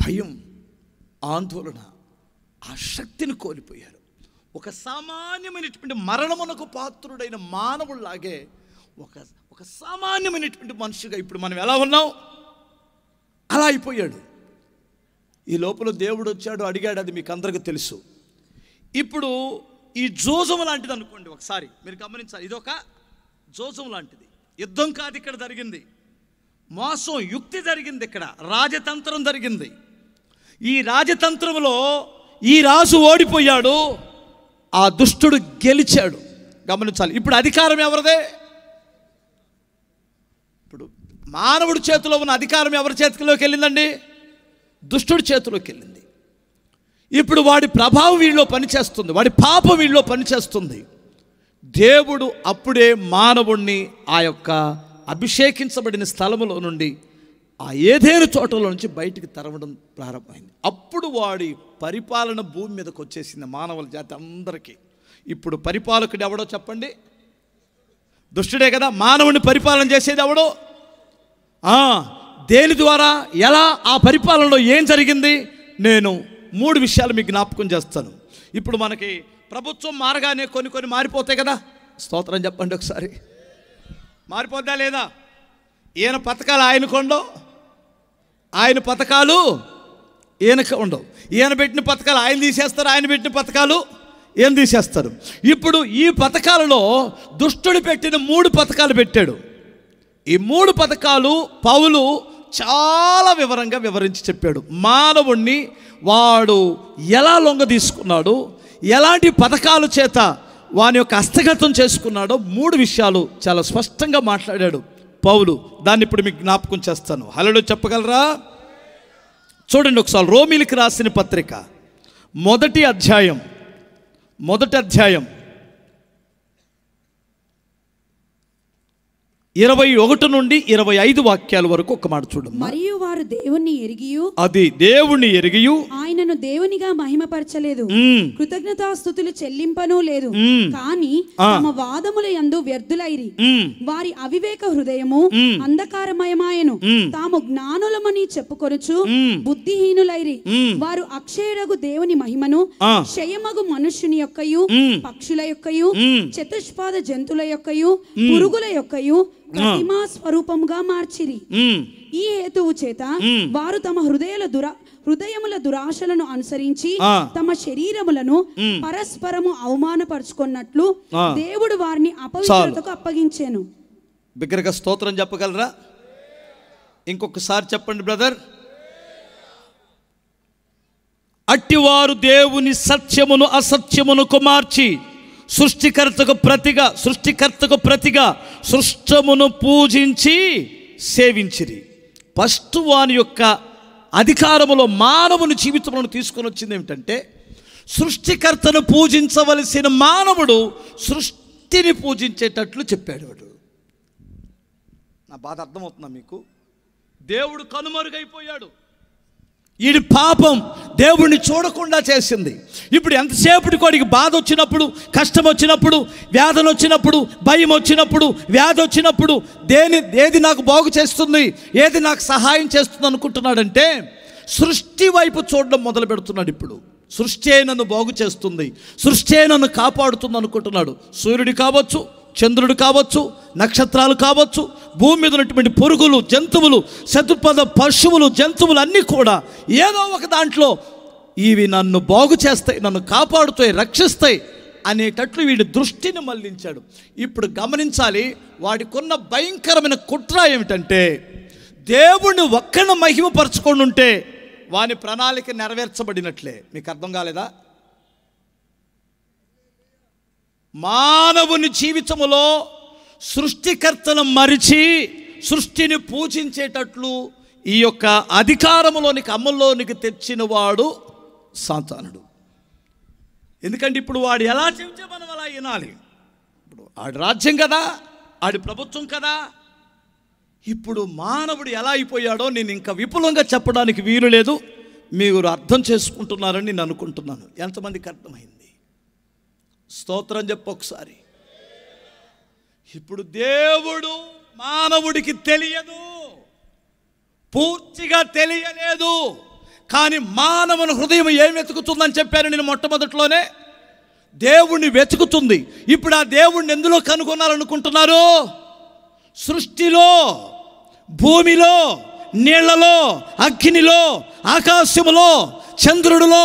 భయం ఆందోళన ఆ శక్తిని కోల్పోయారు ఒక సామాన్యమైనటువంటి మరణమునకు పాత్రుడైన మానవుల్లాగే ఒక ఒక సామాన్యమైనటువంటి మనుషుగా ఇప్పుడు మనం ఎలా ఉన్నాం అలా అయిపోయాడు ఈ లోపల దేవుడు వచ్చాడు అడిగాడు అది మీకు అందరికీ తెలుసు ఇప్పుడు ఈ జోజం లాంటిది అనుకోండి ఒకసారి మీరు గమనించాలి ఇదొక జోజం లాంటిది యుద్ధం కాదు ఇక్కడ జరిగింది మోసం యుక్తి జరిగింది ఇక్కడ రాజతంత్రం జరిగింది ఈ రాజతంత్రంలో ఈ రాజు ఓడిపోయాడు ఆ దుష్టుడు గెలిచాడు గమనించాలి ఇప్పుడు అధికారం ఎవరిదే మానవుడి చేతిలో ఉన్న అధికారం ఎవరి చేతిలోకి వెళ్ళిందండి దుష్టుడి చేతిలోకి వెళ్ళింది ఇప్పుడు వాడి ప్రభావం వీళ్ళలో పనిచేస్తుంది వాడి పాపం వీళ్ళలో పనిచేస్తుంది దేవుడు అప్పుడే మానవుణ్ణి ఆ యొక్క అభిషేకించబడిన స్థలములో నుండి ఆ ఏదేని చోటలో నుంచి బయటికి తరవడం ప్రారంభమైంది అప్పుడు వాడి పరిపాలన భూమి మీదకి వచ్చేసింది మానవుల జాతి అందరికీ ఇప్పుడు పరిపాలకుడు ఎవడో చెప్పండి దుష్టుడే కదా మానవుని పరిపాలన చేసేది ఎవడో దేని ద్వారా ఎలా ఆ పరిపాలనలో ఏం జరిగింది నేను మూడు విషయాలు మీకు జ్ఞాపకం చేస్తాను ఇప్పుడు మనకి ప్రభుత్వం మారగానే కొన్ని కొన్ని మారిపోతాయి కదా స్తోత్రం చెప్పండి ఒకసారి మారిపోద్దా లేదా ఈయన పథకాలు ఆయనకు ఉండవు ఆయన పథకాలు ఈయనకు ఉండవు ఈయన పెట్టిన పథకాలు ఆయన తీసేస్తారు ఆయన పెట్టిన పథకాలు ఏం తీసేస్తారు ఇప్పుడు ఈ పథకాలలో దుష్టుడు పెట్టిన మూడు పథకాలు పెట్టాడు ఈ మూడు పథకాలు పౌలు చాలా వివరంగా వివరించి చెప్పాడు మానవుణ్ణి వాడు ఎలా లొంగ తీసుకున్నాడు ఎలాంటి పథకాల చేత వాని యొక్క హస్తగతం చేసుకున్నాడో మూడు విషయాలు చాలా స్పష్టంగా మాట్లాడాడు పౌలు దాన్ని ఇప్పుడు మీకు జ్ఞాపకం చేస్తాను హలో చెప్పగలరా చూడండి ఒకసారి రోమిలికి రాసిన పత్రిక మొదటి అధ్యాయం మొదటి అధ్యాయం ఇరవై ఒకటి నుండి ఇరవై ఐదు వాక్యాల వరకు ఒక మాట చూడండి మరియు వారు దేవుణ్ణి ఎరిగియు అది దేవుని ఎరిగి ఆయనను దేవునిగా మహిమపరచలేదు స్థుతులు చెల్లింపను లేదు కానీ తమ వాదముల యందు వ్యర్థులైరి వారి అవివేక హృదయము అంధకారమయమాయను తాము జ్ఞానులమని చెప్పుకొనుచు బుద్ధిహీనులైరి వారు అక్షయుడగు దేవుని మహిమను క్షయమగు మనుష్యుని యొక్కయు పక్షుల యొక్కయు చతుష్పాద జంతువుల యొక్కయు పురుగుల యొక్కయు ప్రతిమా స్వరూపముగా మార్చిరి ఈ హేతువు చేత వారు తమ హృదయాల దురా హృదయముల దురాశలను అనుసరించి తమ శరీరములను పరస్పరము అవమానపరుచుకున్నట్లు దేవుడు వారిని అపవిత్రతకు అప్పగించాను బిగ్గరగా స్తోత్రం చెప్పగలరా ఇంకొకసారి చెప్పండి బ్రదర్ అట్టివారు దేవుని సత్యమును అసత్యమును కుమార్చి సృష్టికర్తకు ప్రతిగా సృష్టికర్తకు ప్రతిగా సృష్టమును పూజించి సేవించిరి ఫస్ట్ వాని యొక్క అధికారములో మానవుని జీవితంలో తీసుకొని వచ్చింది ఏమిటంటే సృష్టికర్తను పూజించవలసిన మానవుడు సృష్టిని పూజించేటట్లు చెప్పాడు వాడు నా బాధ అర్థమవుతుందా మీకు దేవుడు కనుమరుగైపోయాడు ఈడి పాపం దేవుణ్ణి చూడకుండా చేసింది ఇప్పుడు ఎంతసేపటి వాడికి బాధ వచ్చినప్పుడు కష్టం వచ్చినప్పుడు వ్యాధులు వచ్చినప్పుడు భయం వచ్చినప్పుడు వ్యాధి వచ్చినప్పుడు దేని ఏది నాకు బాగు చేస్తుంది ఏది నాకు సహాయం చేస్తుంది అనుకుంటున్నాడంటే సృష్టి వైపు చూడడం మొదలు పెడుతున్నాడు ఇప్పుడు సృష్టి నన్ను బాగు చేస్తుంది సృష్టి నన్ను కాపాడుతుంది అనుకుంటున్నాడు సూర్యుడు కావచ్చు చంద్రుడు కావచ్చు నక్షత్రాలు కావచ్చు భూమి మీద ఉన్నటువంటి పురుగులు జంతువులు శతుపద పశువులు జంతువులు అన్నీ కూడా ఏదో ఒక దాంట్లో ఇవి నన్ను బాగు చేస్తాయి నన్ను కాపాడుతాయి రక్షిస్తాయి అనేటట్లు వీడి దృష్టిని మళ్లించాడు ఇప్పుడు గమనించాలి వాడికున్న భయంకరమైన కుట్ర ఏమిటంటే దేవుణ్ణి ఒక్కన మహిమపరచుకొని ఉంటే వాని ప్రణాళిక నెరవేర్చబడినట్లే మీకు అర్థం కాలేదా మానవుని జీవితంలో సృష్టికర్తను మరిచి సృష్టిని పూజించేటట్లు ఈ యొక్క అధికారంలోనికి అమల్లోనికి తెచ్చిన వాడు ఎందుకంటే ఇప్పుడు వాడు ఎలా చెబితే మనం అలా వినాలి ఇప్పుడు ఆడి రాజ్యం కదా ఆడి ప్రభుత్వం కదా ఇప్పుడు మానవుడు ఎలా అయిపోయాడో నేను ఇంకా విపులంగా చెప్పడానికి వీలు లేదు మీరు అర్థం చేసుకుంటున్నారని నేను అనుకుంటున్నాను ఎంతమందికి అర్థమైంది స్తోత్రం చెప్పు ఒకసారి ఇప్పుడు దేవుడు మానవుడికి తెలియదు పూర్తిగా తెలియలేదు కానీ మానవుని హృదయం ఏం వెతుకుతుందని చెప్పాను నేను మొట్టమొదట్లోనే దేవుణ్ణి వెతుకుతుంది ఇప్పుడు ఆ దేవుణ్ణి ఎందులో కనుగొన్నారనుకుంటున్నారు సృష్టిలో భూమిలో నీళ్లలో అగ్నిలో ఆకాశములో చంద్రుడిలో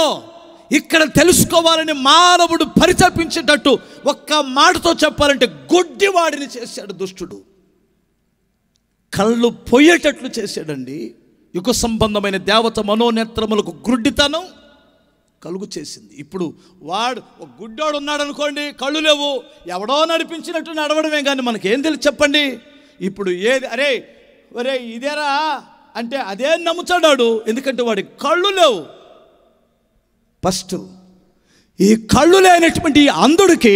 ఇక్కడ తెలుసుకోవాలని మానవుడు పరిచపించేటట్టు ఒక్క మాటతో చెప్పాలంటే గుడ్డివాడిని చేశాడు దుష్టుడు కళ్ళు పోయేటట్లు చేశాడండి యుగ సంబంధమైన దేవత మనోనేత్రములకు గుడ్డితనం కలుగు చేసింది ఇప్పుడు వాడు ఒక గుడ్డోడు ఉన్నాడు అనుకోండి కళ్ళు లేవు ఎవడో నడిపించినట్టు నడవడమే కానీ మనకేం తెలుసు చెప్పండి ఇప్పుడు ఏది అరే ఒరే ఇదేరా అంటే అదే నమ్ముతాడాడు ఎందుకంటే వాడి కళ్ళు లేవు ఫస్ట్ ఈ కళ్ళు లేనటువంటి అందుడికి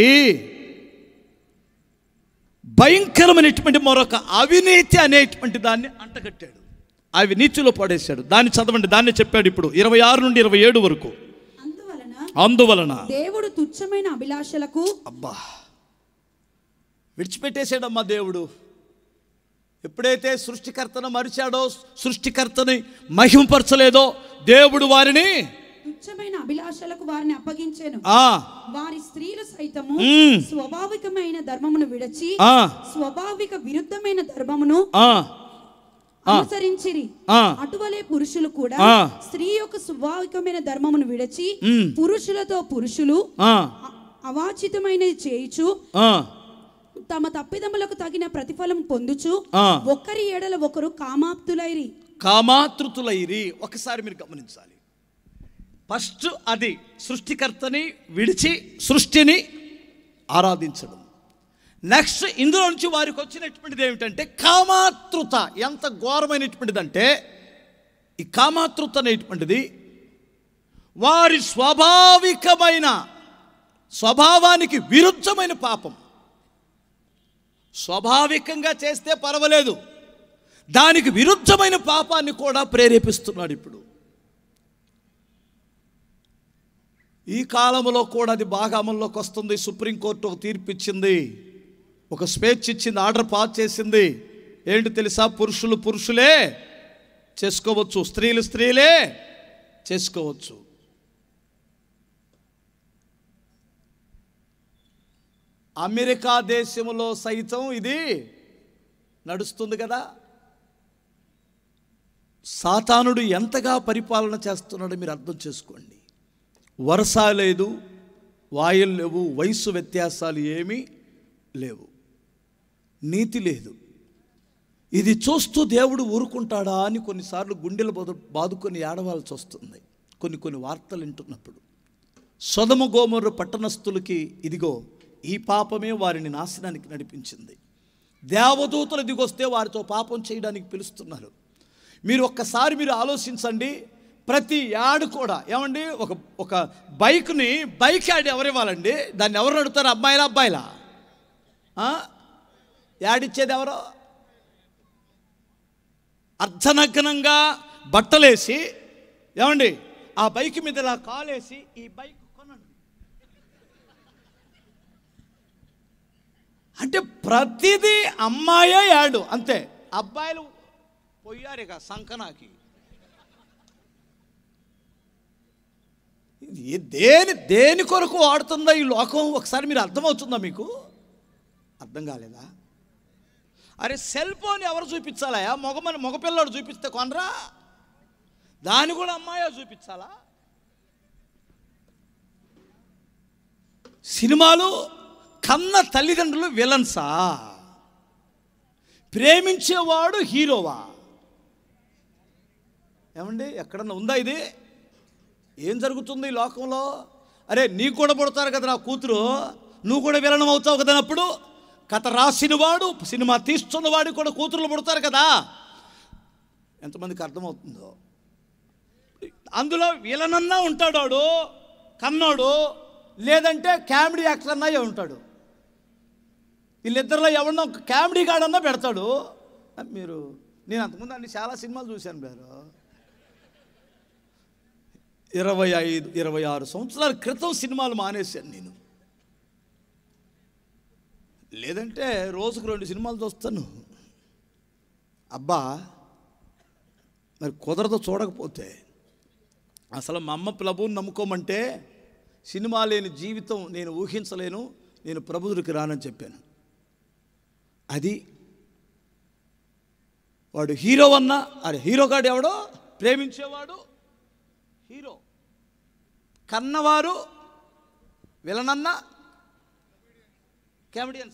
భయంకరమైనటువంటి మరొక అవినీతి అనేటువంటి దాన్ని అంటగట్టాడు అవి నీచులో పడేశాడు దాన్ని చదవండి దాన్ని చెప్పాడు ఇప్పుడు ఇరవై ఆరు నుండి ఇరవై ఏడు వరకు అందువలన దేవుడు తుచ్చమైన అభిలాషలకు అబ్బా విడిచిపెట్టేశాడమ్మా దేవుడు ఎప్పుడైతే సృష్టికర్తను మరిచాడో సృష్టికర్తని మహిమపరచలేదో దేవుడు వారిని స్వచ్ఛమైన అభిలాషలకు వారిని అప్పగించాను వారి స్త్రీలు సైతము స్వభావికమైన ధర్మమును విడచి స్వాభావిక విరుద్ధమైన ధర్మమును అనుసరించిరి అటువలే పురుషులు కూడా స్త్రీ యొక్క స్వాభావికమైన ధర్మమును విడచి పురుషులతో పురుషులు అవాచితమైనది చేయుచు తమ తప్పిదములకు తగిన ప్రతిఫలం పొందుచు ఒకరి ఎడల ఒకరు కామాప్తులైరి కామాతృతులైరి ఒకసారి మీరు గమనించాలి ఫస్ట్ అది సృష్టికర్తని విడిచి సృష్టిని ఆరాధించడం నెక్స్ట్ ఇందులో నుంచి వారికి వచ్చినటువంటిది ఏమిటంటే కామాతృత ఎంత ఘోరమైనటువంటిదంటే ఈ కామాతృత అనేటువంటిది వారి స్వాభావికమైన స్వభావానికి విరుద్ధమైన పాపం స్వాభావికంగా చేస్తే పర్వాలేదు దానికి విరుద్ధమైన పాపాన్ని కూడా ప్రేరేపిస్తున్నాడు ఇప్పుడు ఈ కాలంలో కూడా అది బాగా అమల్లోకి వస్తుంది సుప్రీంకోర్టు ఒక తీర్పు ఇచ్చింది ఒక స్పేచ్ ఇచ్చింది ఆర్డర్ పాస్ చేసింది ఏంటి తెలుసా పురుషులు పురుషులే చేసుకోవచ్చు స్త్రీలు స్త్రీలే చేసుకోవచ్చు అమెరికా దేశంలో సైతం ఇది నడుస్తుంది కదా సాతానుడు ఎంతగా పరిపాలన చేస్తున్నాడో మీరు అర్థం చేసుకోండి వరుస లేదు వాయులు లేవు వయస్సు వ్యత్యాసాలు ఏమీ లేవు నీతి లేదు ఇది చూస్తూ దేవుడు ఊరుకుంటాడా అని కొన్నిసార్లు గుండెలు బాదు బాదుకొని ఏడవాల్సి వస్తుంది కొన్ని కొన్ని వార్తలు వింటున్నప్పుడు సొదమ గోమరు పట్టణస్థులకి ఇదిగో ఈ పాపమే వారిని నాశనానికి నడిపించింది దేవదూతలు దిగొస్తే వారితో పాపం చేయడానికి పిలుస్తున్నారు మీరు ఒక్కసారి మీరు ఆలోచించండి ప్రతి యాడు కూడా ఏమండి ఒక ఒక బైక్ని బైక్ యాడ్ ఎవరు ఇవ్వాలండి దాన్ని ఎవరు నడుపుతారు అమ్మాయిలా అబ్బాయిలా యాడ్ ఇచ్చేది ఎవరో అర్ధనగ్నంగా బట్టలేసి ఏమండి ఆ బైక్ మీద ఇలా కాలేసి ఈ బైక్ కొనండి అంటే ప్రతిదీ అమ్మాయే యాడు అంతే అబ్బాయిలు పోయారు ఇక సంకనాకి దేని దేని కొరకు వాడుతుందా ఈ లోకం ఒకసారి మీరు అర్థమవుతుందా మీకు అర్థం కాలేదా అరే సెల్ ఫోన్ ఎవరు చూపించాలయా మగమని మగపిల్లడు చూపిస్తే కొనరా దాన్ని కూడా అమ్మాయో చూపించాలా సినిమాలు కన్న తల్లిదండ్రులు విలన్సా ప్రేమించేవాడు హీరోవా ఏమండి ఎక్కడన్నా ఉందా ఇది ఏం జరుగుతుంది లోకంలో అరే నీకు కూడా పుడతారు కదా నా కూతురు నువ్వు కూడా విలనం అవుతావు కదా అప్పుడు కథ రాసినవాడు సినిమా వాడు కూడా కూతురులు పుడతారు కదా ఎంతమందికి అర్థమవుతుందో అందులో విలనన్నా ఉంటాడు వాడు లేదంటే కామెడీ యాక్టర్ అన్నా ఉంటాడు వీళ్ళిద్దరిలో ఎవడన్నా కామెడీ గాడన్నా పెడతాడు మీరు నేను అంతకుముందు అన్ని చాలా సినిమాలు చూశాను మీరు ఇరవై ఐదు ఇరవై ఆరు సంవత్సరాల క్రితం సినిమాలు మానేశాను నేను లేదంటే రోజుకు రెండు సినిమాలు చూస్తాను అబ్బా మరి కుదరదు చూడకపోతే అసలు మా అమ్మ ప్రభువుని నమ్ముకోమంటే సినిమా లేని జీవితం నేను ఊహించలేను నేను ప్రభుదుడికి రానని చెప్పాను అది వాడు హీరో అన్నా అరే హీరో కాడు ఎవడో ప్రేమించేవాడు హీరో కన్నవారు విలనన్న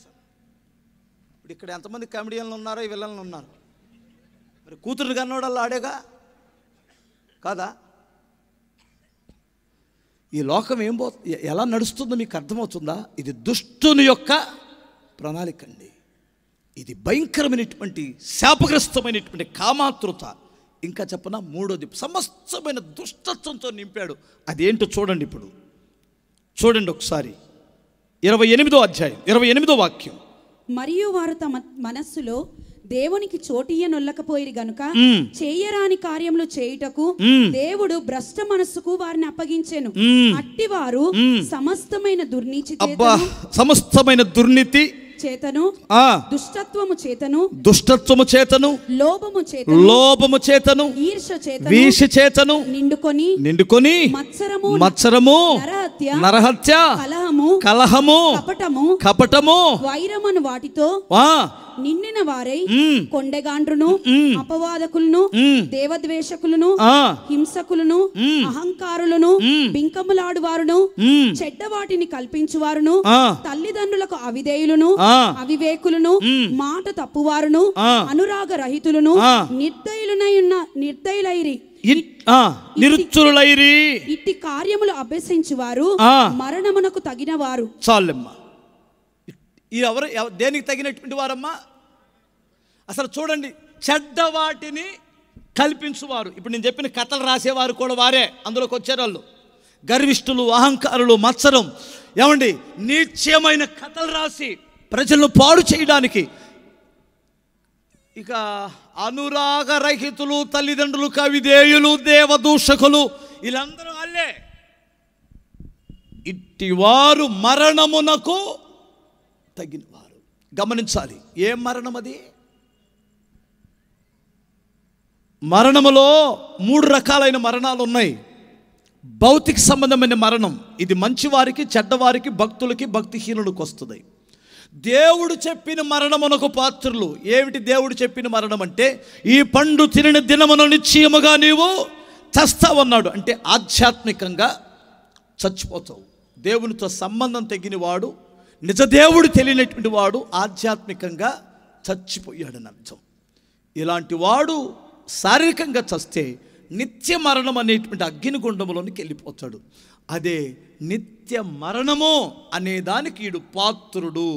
సార్ ఇప్పుడు ఇక్కడ ఎంతమంది కామెడియన్లు ఉన్నారో విలన్లు ఉన్నారు మరి కూతురు కన్నోడల్లా ఆడేగా కాదా ఈ లోకం ఏం పో ఎలా నడుస్తుందో మీకు అర్థమవుతుందా ఇది దుష్టుని యొక్క ప్రణాళిక అండి ఇది భయంకరమైనటువంటి శాపగ్రస్తమైనటువంటి కామాతృత ఇంకా చెప్పన మూడోది సమస్తమైన దుష్టత్వంతో నింపాడు అదేంటో చూడండి ఇప్పుడు చూడండి ఒకసారి ఇరవై ఎనిమిదో అధ్యాయం ఇరవై ఎనిమిదో వాక్యం మరియు వారు తమ మనస్సులో దేవునికి చోటియ్య నొల్లకపోయి గనుక చేయరాని కార్యములు చేయుటకు దేవుడు భ్రష్ట మనస్సుకు వారిని అప్పగించాను అట్టి వారు సమస్తమైన దుర్నీతి సమస్తమైన దుర్నీతి చేతను ఆ దుష్టత్వము చేతను దుష్టత్వము చేతను లోపము చేతను లోపము చేతను ఈర్ష చేతను వీష చేతను నిండుకొని నిండుకొని మత్సరము మత్సరము నరహత్య నరహత్య కలహము కలహము కపటము కపటము వైరమను వాటితో ఆ నిండిన వారై కొండెగాండ్రును అపవాదకులను దేవద్వేషకులను హింసకులను అహంకారులను బింకములాడు వారును చెడ్డ వాటిని కల్పించువారును తల్లిదండ్రులకు అవిధేయులను అవివేకులను మాట తప్పువారును అనురాగ రహితులను నిర్దయులనై ఉన్న నిర్దయులైరి ఇట్టి కార్యములు అభ్యసించువారు మరణమునకు తగిన వారు చాలమ్మా ఈ ఎవరు దేనికి తగినటువంటి వారమ్మా అసలు చూడండి చెడ్డ వాటిని కల్పించువారు ఇప్పుడు నేను చెప్పిన కథలు రాసేవారు కూడా వారే అందులోకి వచ్చేవాళ్ళు గర్విష్ఠులు అహంకారులు మత్సరం ఏమండి నీచ్యమైన కథలు రాసి ప్రజలను పాడు చేయడానికి ఇక అనురాగరహితులు తల్లిదండ్రులు కవిదేయులు దేవదూషకులు వీళ్ళందరూ అల్లే ఇట్టివారు మరణమునకు తగినవారు గమనించాలి ఏం మరణం అది మరణములో మూడు రకాలైన మరణాలు ఉన్నాయి భౌతిక సంబంధమైన మరణం ఇది మంచివారికి చెడ్డవారికి భక్తులకి భక్తిహీనులకు వస్తుంది దేవుడు చెప్పిన మరణమునకు పాత్రులు ఏమిటి దేవుడు చెప్పిన మరణం అంటే ఈ పండు తినని దినమున నిశ్చయముగా నీవు చస్తావన్నాడు అంటే ఆధ్యాత్మికంగా చచ్చిపోతావు దేవునితో సంబంధం తెగినవాడు నిజదేవుడు తెలియనటువంటి వాడు ఆధ్యాత్మికంగా చచ్చిపోయాడు అర్థం ఇలాంటి వాడు శారీరకంగా చస్తే నిత్య మరణం అనేటువంటి అగ్నిగుండంలోనికి వెళ్ళిపోతాడు అదే నిత్య మరణము అనే దానికి ఈడు పాత్రుడు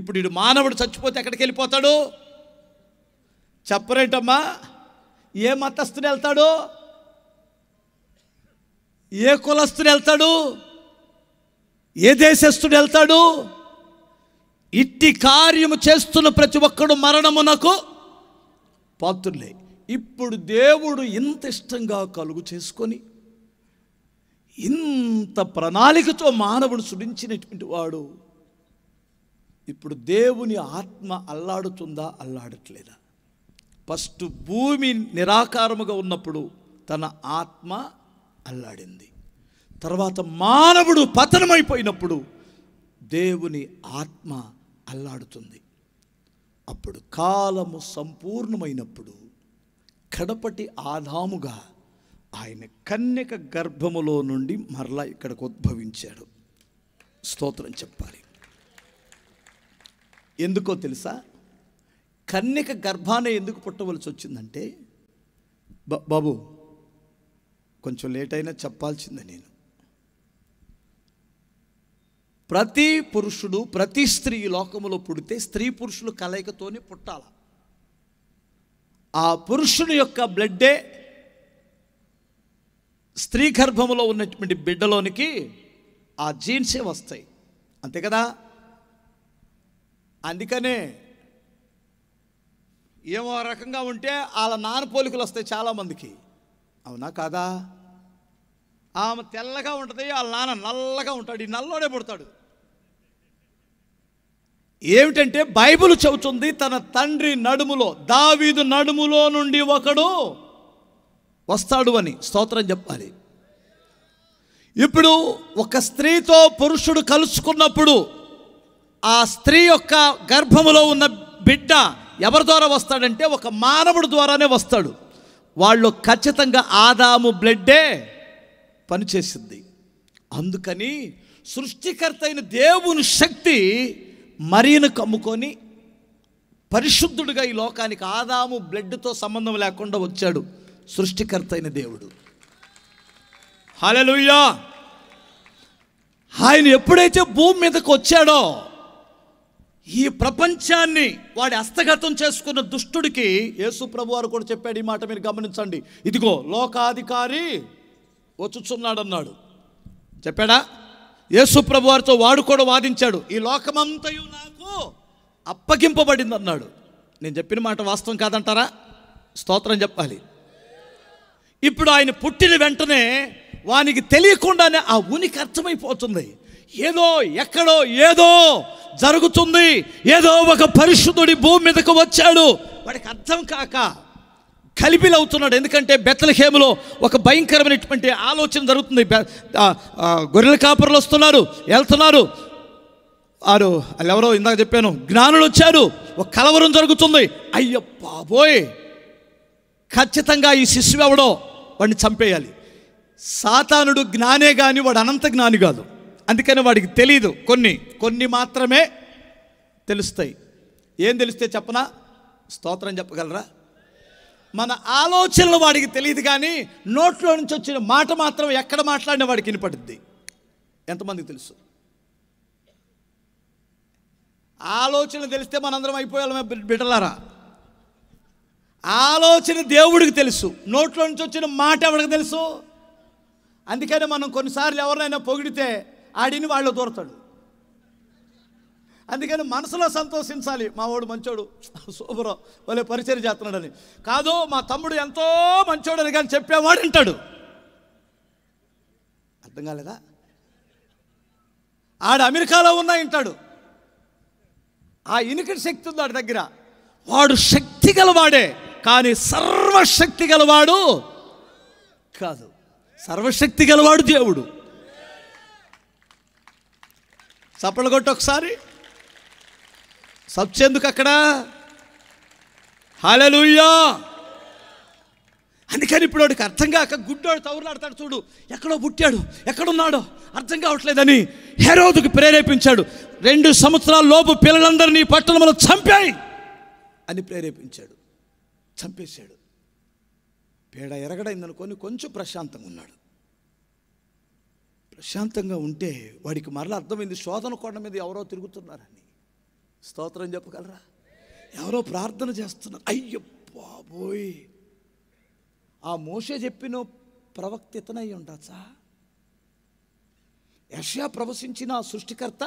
ఇప్పుడు ఈడు మానవుడు చచ్చిపోతే ఎక్కడికి వెళ్ళిపోతాడు చెప్పరేటమ్మా ఏ మతస్థుని వెళ్తాడు ఏ కులస్తుని వెళ్తాడు ఏ దేశస్థుడు వెళ్తాడు ఇట్టి కార్యము చేస్తున్న ప్రతి ఒక్కడు మరణమునకు పాత్రులే ఇప్పుడు దేవుడు ఇంత ఇష్టంగా కలుగు చేసుకొని ఇంత ప్రణాళికతో మానవుడు సృడించినటువంటి వాడు ఇప్పుడు దేవుని ఆత్మ అల్లాడుతుందా అల్లాడట్లేదా ఫస్ట్ భూమి నిరాకారముగా ఉన్నప్పుడు తన ఆత్మ అల్లాడింది తర్వాత మానవుడు పతనమైపోయినప్పుడు దేవుని ఆత్మ అల్లాడుతుంది అప్పుడు కాలము సంపూర్ణమైనప్పుడు కడపటి ఆదాముగా ఆయన కన్యక గర్భములో నుండి మరలా ఇక్కడికి ఉద్భవించాడు స్తోత్రం చెప్పాలి ఎందుకో తెలుసా కన్యక గర్భాన ఎందుకు పుట్టవలసి వచ్చిందంటే బాబు కొంచెం లేట్ అయినా చెప్పాల్సిందే నేను ప్రతి పురుషుడు ప్రతి స్త్రీ లోకములో పుడితే స్త్రీ పురుషులు కలయికతోనే పుట్టాల ఆ పురుషుని యొక్క బ్లడ్డే స్త్రీ గర్భంలో ఉన్నటువంటి బిడ్డలోనికి ఆ జీన్సే వస్తాయి అంతే కదా అందుకనే ఏమో రకంగా ఉంటే వాళ్ళ నాన్న పోలికలు వస్తాయి చాలామందికి అవునా కాదా ఆమె తెల్లగా ఉంటుంది వాళ్ళ నాన్న నల్లగా ఉంటాడు ఈ నల్లోనే పుడతాడు ఏమిటంటే బైబిల్ చెబుతుంది తన తండ్రి నడుములో దావీదు నడుములో నుండి ఒకడు వస్తాడు అని స్తోత్రం చెప్పాలి ఇప్పుడు ఒక స్త్రీతో పురుషుడు కలుసుకున్నప్పుడు ఆ స్త్రీ యొక్క గర్భములో ఉన్న బిడ్డ ఎవరి ద్వారా వస్తాడంటే ఒక మానవుడు ద్వారానే వస్తాడు వాళ్ళు ఖచ్చితంగా ఆదాము బ్లడ్డే పనిచేసింది అందుకని సృష్టికర్త అయిన దేవుని శక్తి మరీను కమ్ముకొని పరిశుద్ధుడుగా ఈ లోకానికి ఆదాము బ్లడ్తో సంబంధం లేకుండా వచ్చాడు సృష్టికర్త అయిన దేవుడు హాలలుయ్యా ఆయన ఎప్పుడైతే భూమి మీదకు వచ్చాడో ఈ ప్రపంచాన్ని వాడి హస్తగతం చేసుకున్న దుష్టుడికి యేసు ప్రభు వారు కూడా చెప్పాడు ఈ మాట మీరు గమనించండి ఇదిగో లోకాధికారి వచ్చుచున్నాడన్నాడు చెప్పాడా యేసు ప్రభు వారితో వాడు కూడా వాదించాడు ఈ లోకమంతయు నాకు అప్పగింపబడింది అన్నాడు నేను చెప్పిన మాట వాస్తవం కాదంటారా స్తోత్రం చెప్పాలి ఇప్పుడు ఆయన పుట్టిన వెంటనే వానికి తెలియకుండానే ఆ ఉనికి అర్థమైపోతుంది ఏదో ఎక్కడో ఏదో జరుగుతుంది ఏదో ఒక పరిశుద్ధుడి భూమి మీదకు వచ్చాడు వాడికి అర్థం కాక కలిపిలవుతున్నాడు ఎందుకంటే బెత్తలహేములో ఒక భయంకరమైనటువంటి ఆలోచన జరుగుతుంది గొర్రెల కాపురలు వస్తున్నారు వెళ్తున్నారు వారు ఎవరో ఇందాక చెప్పాను జ్ఞానులు వచ్చారు ఒక కలవరం జరుగుతుంది అయ్య బాబోయ్ ఖచ్చితంగా ఈ శిశువు ఎవడో వాడిని చంపేయాలి సాతానుడు జ్ఞానే కానీ వాడు అనంత జ్ఞాని కాదు అందుకని వాడికి తెలియదు కొన్ని కొన్ని మాత్రమే తెలుస్తాయి ఏం తెలిస్తే చెప్పనా స్తోత్రం చెప్పగలరా మన ఆలోచనలు వాడికి తెలియదు కానీ నోట్లో నుంచి వచ్చిన మాట మాత్రం ఎక్కడ మాట్లాడిన వాడికి వినపడుద్ది ఎంతమందికి తెలుసు ఆలోచన తెలిస్తే మనందరం అయిపోయాలి బిడ్డలారా ఆలోచన దేవుడికి తెలుసు నోట్లో నుంచి వచ్చిన మాట ఎవరికి తెలుసు అందుకనే మనం కొన్నిసార్లు ఎవరినైనా పొగిడితే ఆడిని వాళ్ళు దూరతాడు అందుకని మనసులో సంతోషించాలి మా వాడు మంచోడు సూపర్ వాళ్ళే పరిచయం చేస్తున్నాడని కాదు మా తమ్ముడు ఎంతో మంచోడని కానీ చెప్పేవాడు వింటాడు అర్థం కాలేదా ఆడ అమెరికాలో ఉన్నా వింటాడు ఆ ఇనికిడి శక్తి ఉంది ఆడి దగ్గర వాడు శక్తి గలవాడే కానీ సర్వశక్తి గలవాడు కాదు సర్వశక్తి గలవాడు దేవుడు చప్పలు ఒకసారి సచ్చేందుకు అక్కడ హాలలుయ్యా అందుకని ఇప్పుడు వాడికి అర్థం కాక గుడ్డోడు తవరులాడతాడు చూడు ఎక్కడో పుట్టాడు ఎక్కడున్నాడో అర్థం కావట్లేదని హెరోదుకు ప్రేరేపించాడు రెండు సంవత్సరాల లోపు పిల్లలందరినీ పట్టణంలో చంపాయి అని ప్రేరేపించాడు చంపేశాడు పేడ ఎరగడైందనుకొని కొంచెం ప్రశాంతంగా ఉన్నాడు ప్రశాంతంగా ఉంటే వాడికి మరలా అర్థమైంది శోధన కొండ మీద ఎవరో తిరుగుతున్నారని స్తోత్రం చెప్పగలరా ఎవరో ప్రార్థన చేస్తున్నారు అయ్యో బాబోయ్ ఆ మోసే చెప్పిన ప్రవక్త ఇతనై ఉండచ్చా యషా ప్రవశించిన సృష్టికర్త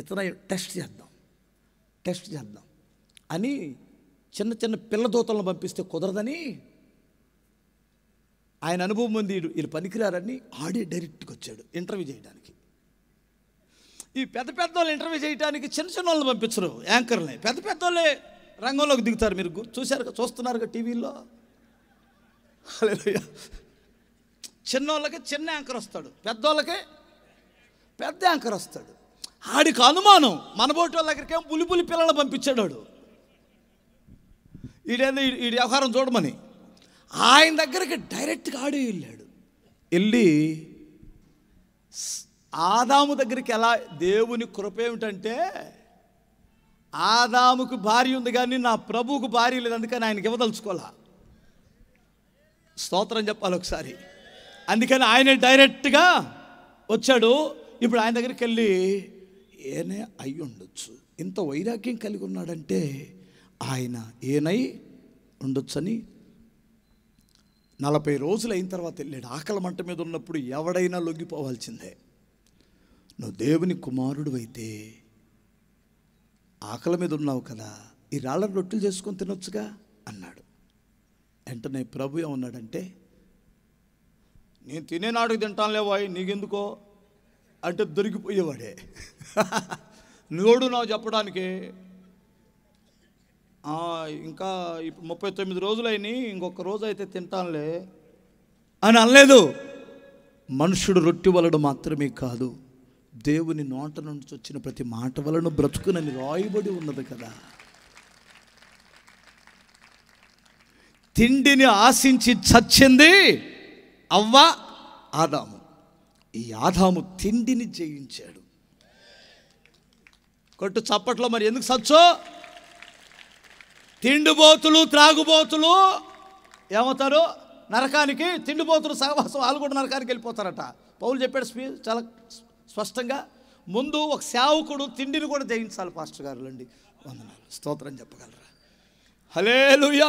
ఇతనై టెస్ట్ చేద్దాం టెస్ట్ చేద్దాం అని చిన్న చిన్న పిల్ల దూతలను పంపిస్తే కుదరదని ఆయన అనుభవం ఉంది వీళ్ళు పనికిరారని ఆడే డైరెక్ట్గా వచ్చాడు ఇంటర్వ్యూ చేయడానికి ఈ పెద్ద పెద్ద ఇంటర్వ్యూ చేయడానికి చిన్న చిన్న వాళ్ళని పంపించరు యాంకర్లే పెద్ద పెద్ద రంగంలోకి దిగుతారు మీరు చూశారు చూస్తున్నారు టీవీలో చిన్నోళ్ళకి చిన్న యాంకర్ వస్తాడు పెద్దోళ్ళకి పెద్ద యాంకర్ వస్తాడు ఆడికి అనుమానం మన బోటి వాళ్ళ దగ్గరికి ఏమో పులి పులి పిల్లలు పంపించాడు వాడు ఈడేందో ఈ వ్యవహారం చూడమని ఆయన దగ్గరికి డైరెక్ట్గా ఆడే వెళ్ళాడు వెళ్ళి ఆదాము దగ్గరికి ఎలా దేవుని కృప ఏమిటంటే ఆదాముకు భార్య ఉంది కానీ నా ప్రభువుకు భార్య లేదు అందుకని ఆయనకి ఇవ్వదలుచుకోవాలా స్తోత్రం చెప్పాలి ఒకసారి అందుకని ఆయన డైరెక్ట్గా వచ్చాడు ఇప్పుడు ఆయన దగ్గరికి వెళ్ళి ఏనే అయి ఉండొచ్చు ఇంత వైరాగ్యం కలిగి ఉన్నాడంటే ఆయన ఏనై ఉండొచ్చని నలభై రోజులు అయిన తర్వాత వెళ్ళాడు ఆకలి మంట మీద ఉన్నప్పుడు ఎవడైనా లొంగిపోవాల్సిందే నువ్వు దేవుని కుమారుడు అయితే ఆకలి మీద ఉన్నావు కదా ఈ రాళ్ళ రొట్టెలు చేసుకొని తినొచ్చుగా అన్నాడు వెంటనే ప్రభు ఏమన్నాడంటే నేను తినే నాడుకు తింటానులే వాయి నీకెందుకో అంటే దొరికిపోయేవాడే నోడు నాకు చెప్పడానికి ఇంకా ఇప్పుడు ముప్పై తొమ్మిది రోజులైని ఇంకొక రోజు అయితే తింటానులే అని అనలేదు మనుషుడు రొట్టి వలడు మాత్రమే కాదు దేవుని నోట నుంచి వచ్చిన ప్రతి మాట వలన బ్రతుకునని రాయబడి ఉన్నది కదా తిండిని ఆశించి చచ్చింది అవ్వ ఆదాము ఈ ఆదాము తిండిని జయించాడు కొట్టు చప్పట్లో మరి ఎందుకు చచ్చో తిండిబోతులు త్రాగుబోతులు ఏమవుతారు నరకానికి తిండిబోతులు సహవాసం వాళ్ళు కూడా నరకానికి వెళ్ళిపోతారట పౌలు చెప్పాడు స్పీ చాలా స్పష్టంగా ముందు ఒక సేవకుడు తిండిని కూడా జయించాలి పాస్టర్ గారు అండి వందనాలు స్తోత్రం చెప్పగలరా హలే లుయా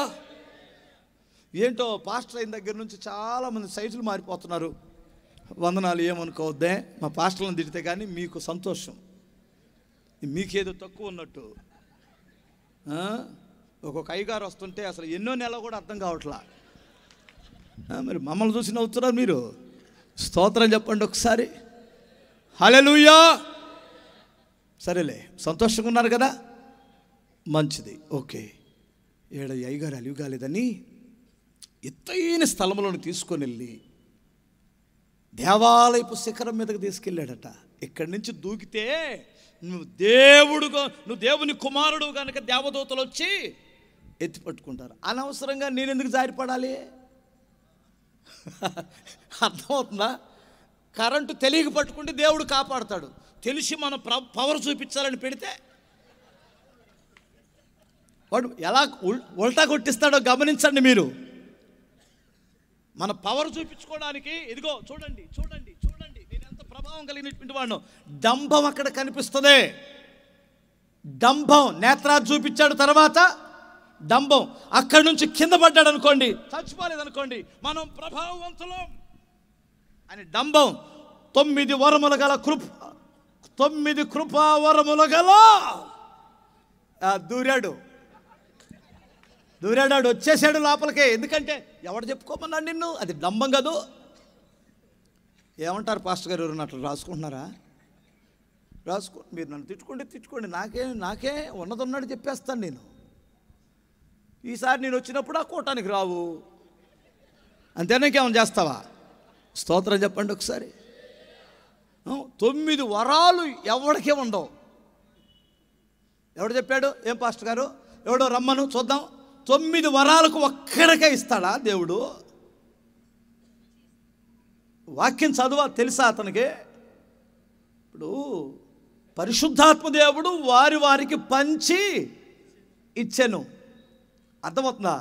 ఏంటో పాస్టర్ అయిన దగ్గర నుంచి చాలామంది సైజులు మారిపోతున్నారు వందనాలు ఏమనుకోవద్దే మా పాస్టర్లను తిడితే కానీ మీకు సంతోషం మీకేదో తక్కువ ఉన్నట్టు ఒక్కొక్క అయ్యగారు వస్తుంటే అసలు ఎన్నో నెలలు కూడా అర్థం కావట్లా మరి మమ్మల్ని చూసి నవ్వుతున్నారు మీరు స్తోత్రం చెప్పండి ఒకసారి హలలుయా సరేలే సంతోషంగా ఉన్నారు కదా మంచిది ఓకే ఏడ అయ్యగారు అలివి కాలేదని ఎత్తైన స్థలంలోని తీసుకొని వెళ్ళి దేవాలయపు శిఖరం మీదకి తీసుకెళ్ళాడట ఇక్కడి నుంచి దూకితే నువ్వు దేవుడు నువ్వు దేవుని కుమారుడు కనుక దేవదూతలు వచ్చి ఎత్తి పట్టుకుంటారు అనవసరంగా నేను ఎందుకు జారిపడాలి అర్థమవుతుందా కరెంటు తెలియక పట్టుకుంటే దేవుడు కాపాడుతాడు తెలిసి మనం పవర్ చూపించాలని పెడితే వాడు ఎలా ఉల్టా కొట్టిస్తాడో గమనించండి మీరు మన పవర్ చూపించుకోవడానికి ఇదిగో చూడండి చూడండి చూడండి నేను ఎంత ప్రభావం కలిగినటువంటి వాడు డంభం అక్కడ కనిపిస్తుంది డంభం నేత్రాజ్ చూపించాడు తర్వాత డంభం అక్కడి నుంచి కింద పడ్డాడు అనుకోండి చచ్చిపోలేదు అనుకోండి మనం ప్రభావవంతులం అని డంబం తొమ్మిది వరములు గల కృప తొమ్మిది కృపా వరముల గల దూరాడు దూరాడాడు వచ్చేసాడు లోపలికే ఎందుకంటే ఎవడు చెప్పుకోమన్నాడు నిన్ను అది డంబం కదూ ఏమంటారు పాస్టర్ గారు ఎవరు అట్లా రాసుకుంటున్నారా రాసుకో మీరు నన్ను తిట్టుకోండి తిట్టుకోండి నాకే నాకే ఉన్నాడు చెప్పేస్తాను నేను ఈసారి నేను వచ్చినప్పుడు ఆ కూటానికి రావు అంతేనా ఇంకేమైనా చేస్తావా స్తోత్రం చెప్పండి ఒకసారి తొమ్మిది వరాలు ఎవరికే ఉండవు ఎవడు చెప్పాడు ఏం పాస్టర్ గారు ఎవడో రమ్మను చూద్దాం తొమ్మిది వరాలకు ఒక్కరికే ఇస్తాడా దేవుడు వాక్యం చదువా తెలుసా అతనికి ఇప్పుడు పరిశుద్ధాత్మ దేవుడు వారి వారికి పంచి ఇచ్చాను అర్థమవుతుందా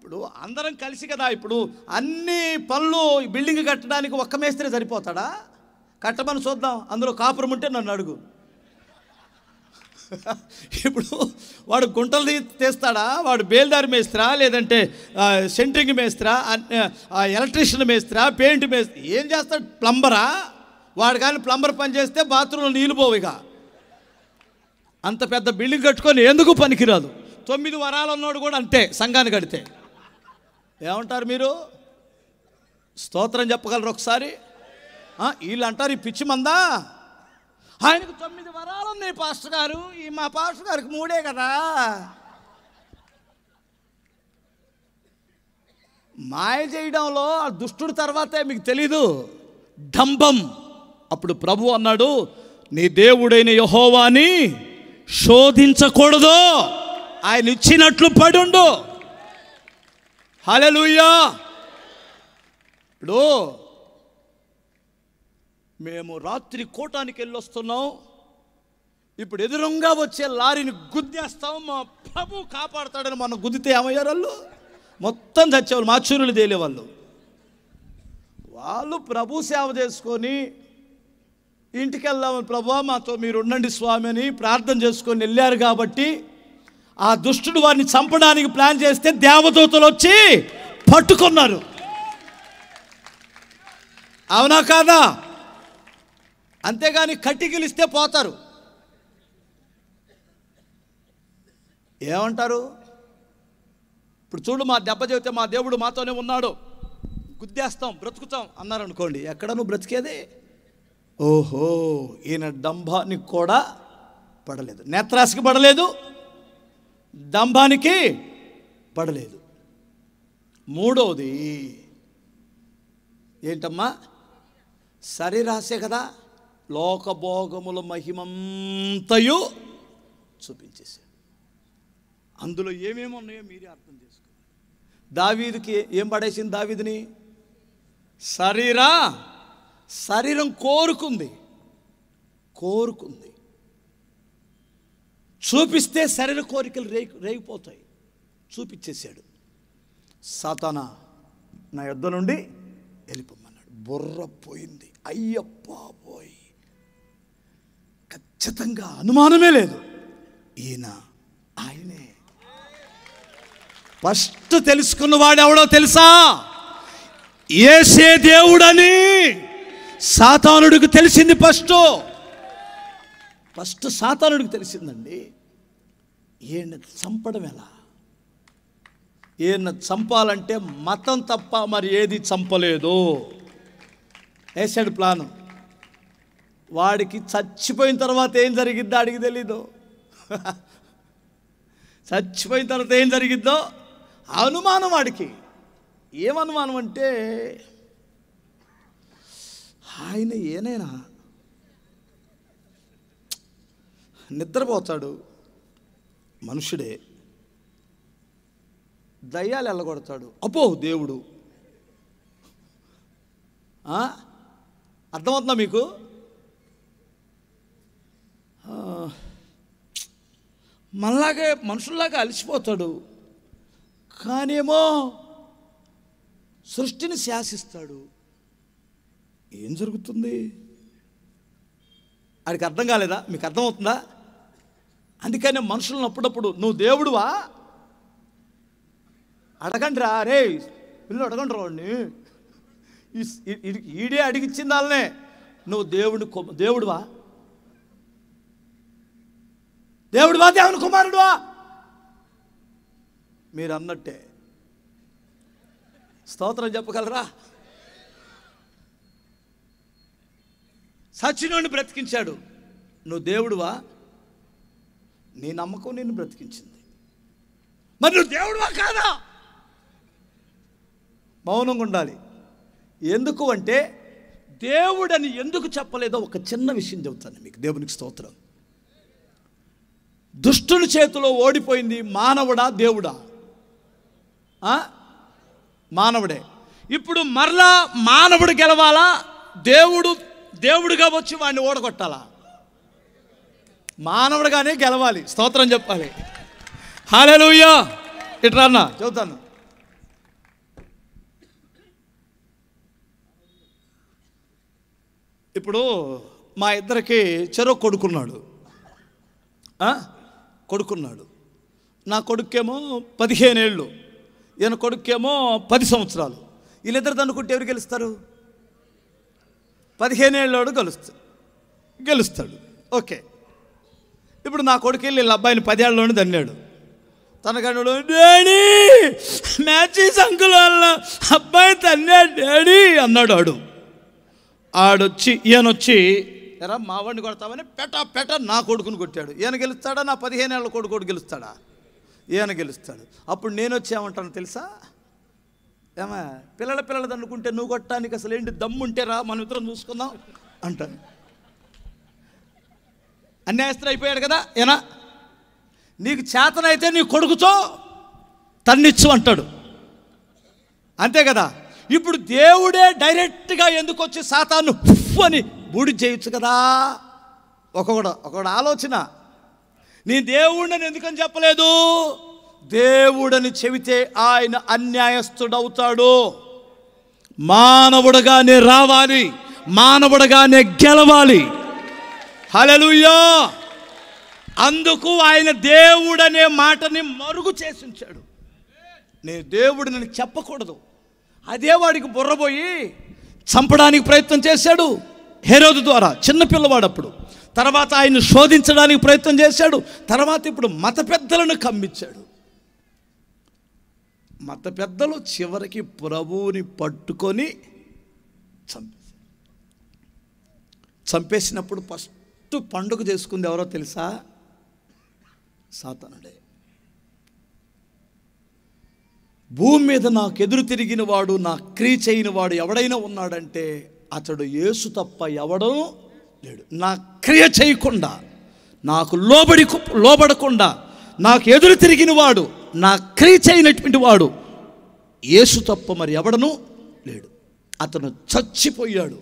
ఇప్పుడు అందరం కలిసి కదా ఇప్పుడు అన్ని పనులు బిల్డింగ్ కట్టడానికి ఒక్క మేస్త్రి సరిపోతాడా కట్టమని చూద్దాం అందులో కాపురం ఉంటే నన్ను అడుగు ఇప్పుడు వాడు గుంటలు తీస్తాడా వాడు బేల్దారి మేస్త్రా లేదంటే సెంట్రింగ్ మేస్త్రా ఎలక్ట్రీషియన్ మేస్త్రా పెయింట్ మేస్త్రి ఏం చేస్తాడు ప్లంబరా వాడు కానీ ప్లంబర్ పని చేస్తే బాత్రూంలో నీళ్ళు పోవు ఇక అంత పెద్ద బిల్డింగ్ కట్టుకొని ఎందుకు పనికిరాదు తొమ్మిది వరాలు ఉన్నాడు కూడా అంతే సంఘాన్ని కడితే ఏమంటారు మీరు స్తోత్రం చెప్పగలరు ఒకసారి వీళ్ళు అంటారు ఈ పిచ్చి మందా ఆయనకు తొమ్మిది వరాలు ఉన్నాయి పాస్టర్ గారు ఈ మా పాస్టర్ గారికి మూడే కదా మాయ చేయడంలో ఆ దుష్టుడు తర్వాతే మీకు తెలీదు డంబం అప్పుడు ప్రభు అన్నాడు నీ దేవుడైన యహోవాని శోధించకూడదు ఆయన ఇచ్చినట్లు పడుండు హలలుయ్యా ఇప్పుడు మేము రాత్రి కోటానికి వెళ్ళొస్తున్నాం ఇప్పుడు ఎదురుగా వచ్చే లారీని గుద్దేస్తాం మా ప్రభు కాపాడతాడని మనం గుద్దితే ఏమయ్యారు వాళ్ళు మొత్తం చచ్చేవాళ్ళు చూరులు తేలేవాళ్ళు వాళ్ళు ప్రభు సేవ చేసుకొని ఇంటికి వెళ్దామని ప్రభు మాతో మీరు ఉండండి స్వామి అని ప్రార్థన చేసుకొని వెళ్ళారు కాబట్టి ఆ దుష్టుడు వారిని చంపడానికి ప్లాన్ చేస్తే దేవదూతలు వచ్చి పట్టుకున్నారు అవునా కాదా అంతేగాని కట్టికిలిస్తే పోతారు ఏమంటారు ఇప్పుడు చూడు మా దెబ్బ చెబితే మా దేవుడు మాతోనే ఉన్నాడు గుద్దేస్తాం బ్రతుకుతాం అన్నారు అనుకోండి ఎక్కడ నువ్వు బ్రతికేది ఓహో ఈయన డంభానికి కూడా పడలేదు నేత్రాశకి పడలేదు దంభానికి పడలేదు మూడవది ఏంటమ్మా శరీరాశే కదా లోకభోగముల మహిమంతయు చూపించేసే అందులో ఏమేమి ఉన్నాయో మీరే అర్థం చేసుకో దావీదికి ఏం పడేసింది దావీదిని శరీరా శరీరం కోరుకుంది కోరుకుంది చూపిస్తే శరీర కోరికలు రేగి రేగిపోతాయి చూపించేశాడు సాతాన నా యుద్ధ నుండి వెళ్ళిపోమన్నాడు బుర్ర పోయింది అయ్యప్ప పోయి ఖచ్చితంగా అనుమానమే లేదు ఈయన ఆయనే ఫస్ట్ తెలుసుకున్నవాడు ఎవడో తెలుసా ఏసే దేవుడని సాతానుడికి తెలిసింది ఫస్ట్ ఫస్ట్ సాతానుడికి తెలిసిందండి ఈయన చంపడం ఎలా ఈయన చంపాలంటే మతం తప్ప మరి ఏది చంపలేదు వేసాడు ప్లాను వాడికి చచ్చిపోయిన తర్వాత ఏం జరిగిద్దో అడిగి తెలీదు చచ్చిపోయిన తర్వాత ఏం జరిగిద్దో అనుమానం వాడికి ఏమనుమానం అంటే ఆయన ఏనైనా నిద్రపోతాడు మనుషుడే దయ్యాలు వెళ్ళగొడతాడు అపో దేవుడు అర్థమవుతుందా మీకు మనలాగే మనుషుల్లాగా అలసిపోతాడు కానేమో సృష్టిని శాసిస్తాడు ఏం జరుగుతుంది ఆడికి అర్థం కాలేదా మీకు అర్థమవుతుందా అందుకనే మనుషులను అప్పుడప్పుడు నువ్వు దేవుడువా అడగండి రా రే పిల్లలు అడగండి రావాడిని ఈడే అడిగిచ్చింది వాళ్ళనే నువ్వు దేవుడు దేవుడువా దేవుడువా దేవుని కుమారుడువా మీరు అన్నట్టే స్తోత్రం చెప్పగలరా సచిను బ్రతికించాడు నువ్వు దేవుడువా నీ నమ్మకం నేను బ్రతికించింది మరి నువ్వు దేవుడువా కాదా మౌనంగా ఉండాలి ఎందుకు అంటే దేవుడని ఎందుకు చెప్పలేదో ఒక చిన్న విషయం చెబుతాను మీకు దేవునికి స్తోత్రం దుష్టుని చేతిలో ఓడిపోయింది మానవుడా దేవుడా మానవుడే ఇప్పుడు మరలా మానవుడు గెలవాలా దేవుడు దేవుడుగా వచ్చి వాడిని ఓడగొట్టాలా మానవుడుగానే గెలవాలి స్తోత్రం చెప్పాలి హాలూయా ఇట్రా అన్న చెబుతాను ఇప్పుడు మా ఇద్దరికి చెరో కొడుకున్నాడు కొడుకున్నాడు నా కొడుకేమో పదిహేను ఏళ్ళు ఈయన కొడుకేమో పది సంవత్సరాలు వీళ్ళిద్దరు తనుకుంటే ఎవరు గెలుస్తారు పదిహేనేళ్ళోడు గెలుస్తాడు గెలుస్తాడు ఓకే ఇప్పుడు నా కొడుకు వెళ్ళి వీళ్ళ అబ్బాయిని పదేళ్ళలోనే దన్నాడు తన కన్నుడు డాడీ మ్యాచి సంకుల వల్ల అబ్బాయి తన్నాడు డాడీ అన్నాడు ఆడు ఆడొచ్చి ఈయనొచ్చి ఎరా మా వాడిని కొడతామని పెట పెట నా కొడుకుని కొట్టాడు ఈయన గెలుస్తాడా నా పదిహేను ఏళ్ళ కొడుకోడు గెలుస్తాడా ఈయన గెలుస్తాడు అప్పుడు నేను వచ్చేమంటాను తెలుసా ఏమా పిల్లల పిల్లలు అనుకుంటే నువ్వు కొట్టడానికి అసలు ఏంటి దమ్ముంటే రా మనం ఇద్దరం చూసుకుందాం అంటాను అన్యాయస్తుడు అయిపోయాడు కదా ఏనా నీకు చేతనైతే నీ కొడుకుతో తన్నిచ్చు అంటాడు అంతే కదా ఇప్పుడు దేవుడే డైరెక్ట్గా ఎందుకు వచ్చి సాతాను అని బూడి చేయొచ్చు కదా ఒకడు ఒకడు ఆలోచన నీ దేవుడిని ఎందుకని చెప్పలేదు దేవుడని చెబితే ఆయన అన్యాయస్తుడవుతాడు మానవుడుగానే రావాలి మానవుడుగానే గెలవాలి హలలుయ్యా అందుకు ఆయన దేవుడనే మాటని మరుగు చేసించాడు నేను దేవుడు నేను చెప్పకూడదు అదే వాడికి బుర్రబోయి చంపడానికి ప్రయత్నం చేశాడు హెరోదు ద్వారా చిన్నపిల్లవాడు అప్పుడు తర్వాత ఆయన శోధించడానికి ప్రయత్నం చేశాడు తర్వాత ఇప్పుడు మత పెద్దలను కమ్మించాడు మత పెద్దలు చివరికి ప్రభువుని పట్టుకొని చంపేశారు చంపేసినప్పుడు ఫస్ట్ ఫస్ట్ పండుగ చేసుకుంది ఎవరో తెలుసా సాతనుడే భూమి మీద నాకు ఎదురు తిరిగిన వాడు నా క్రీ చేయని వాడు ఎవడైనా ఉన్నాడంటే అతడు ఏసు తప్ప ఎవడో లేడు నా క్రియ చేయకుండా నాకు లోబడి లోబడకుండా నాకు ఎదురు తిరిగిన వాడు నా క్రియ చేయనటువంటి వాడు ఏసు తప్ప మరి ఎవడను లేడు అతను చచ్చిపోయాడు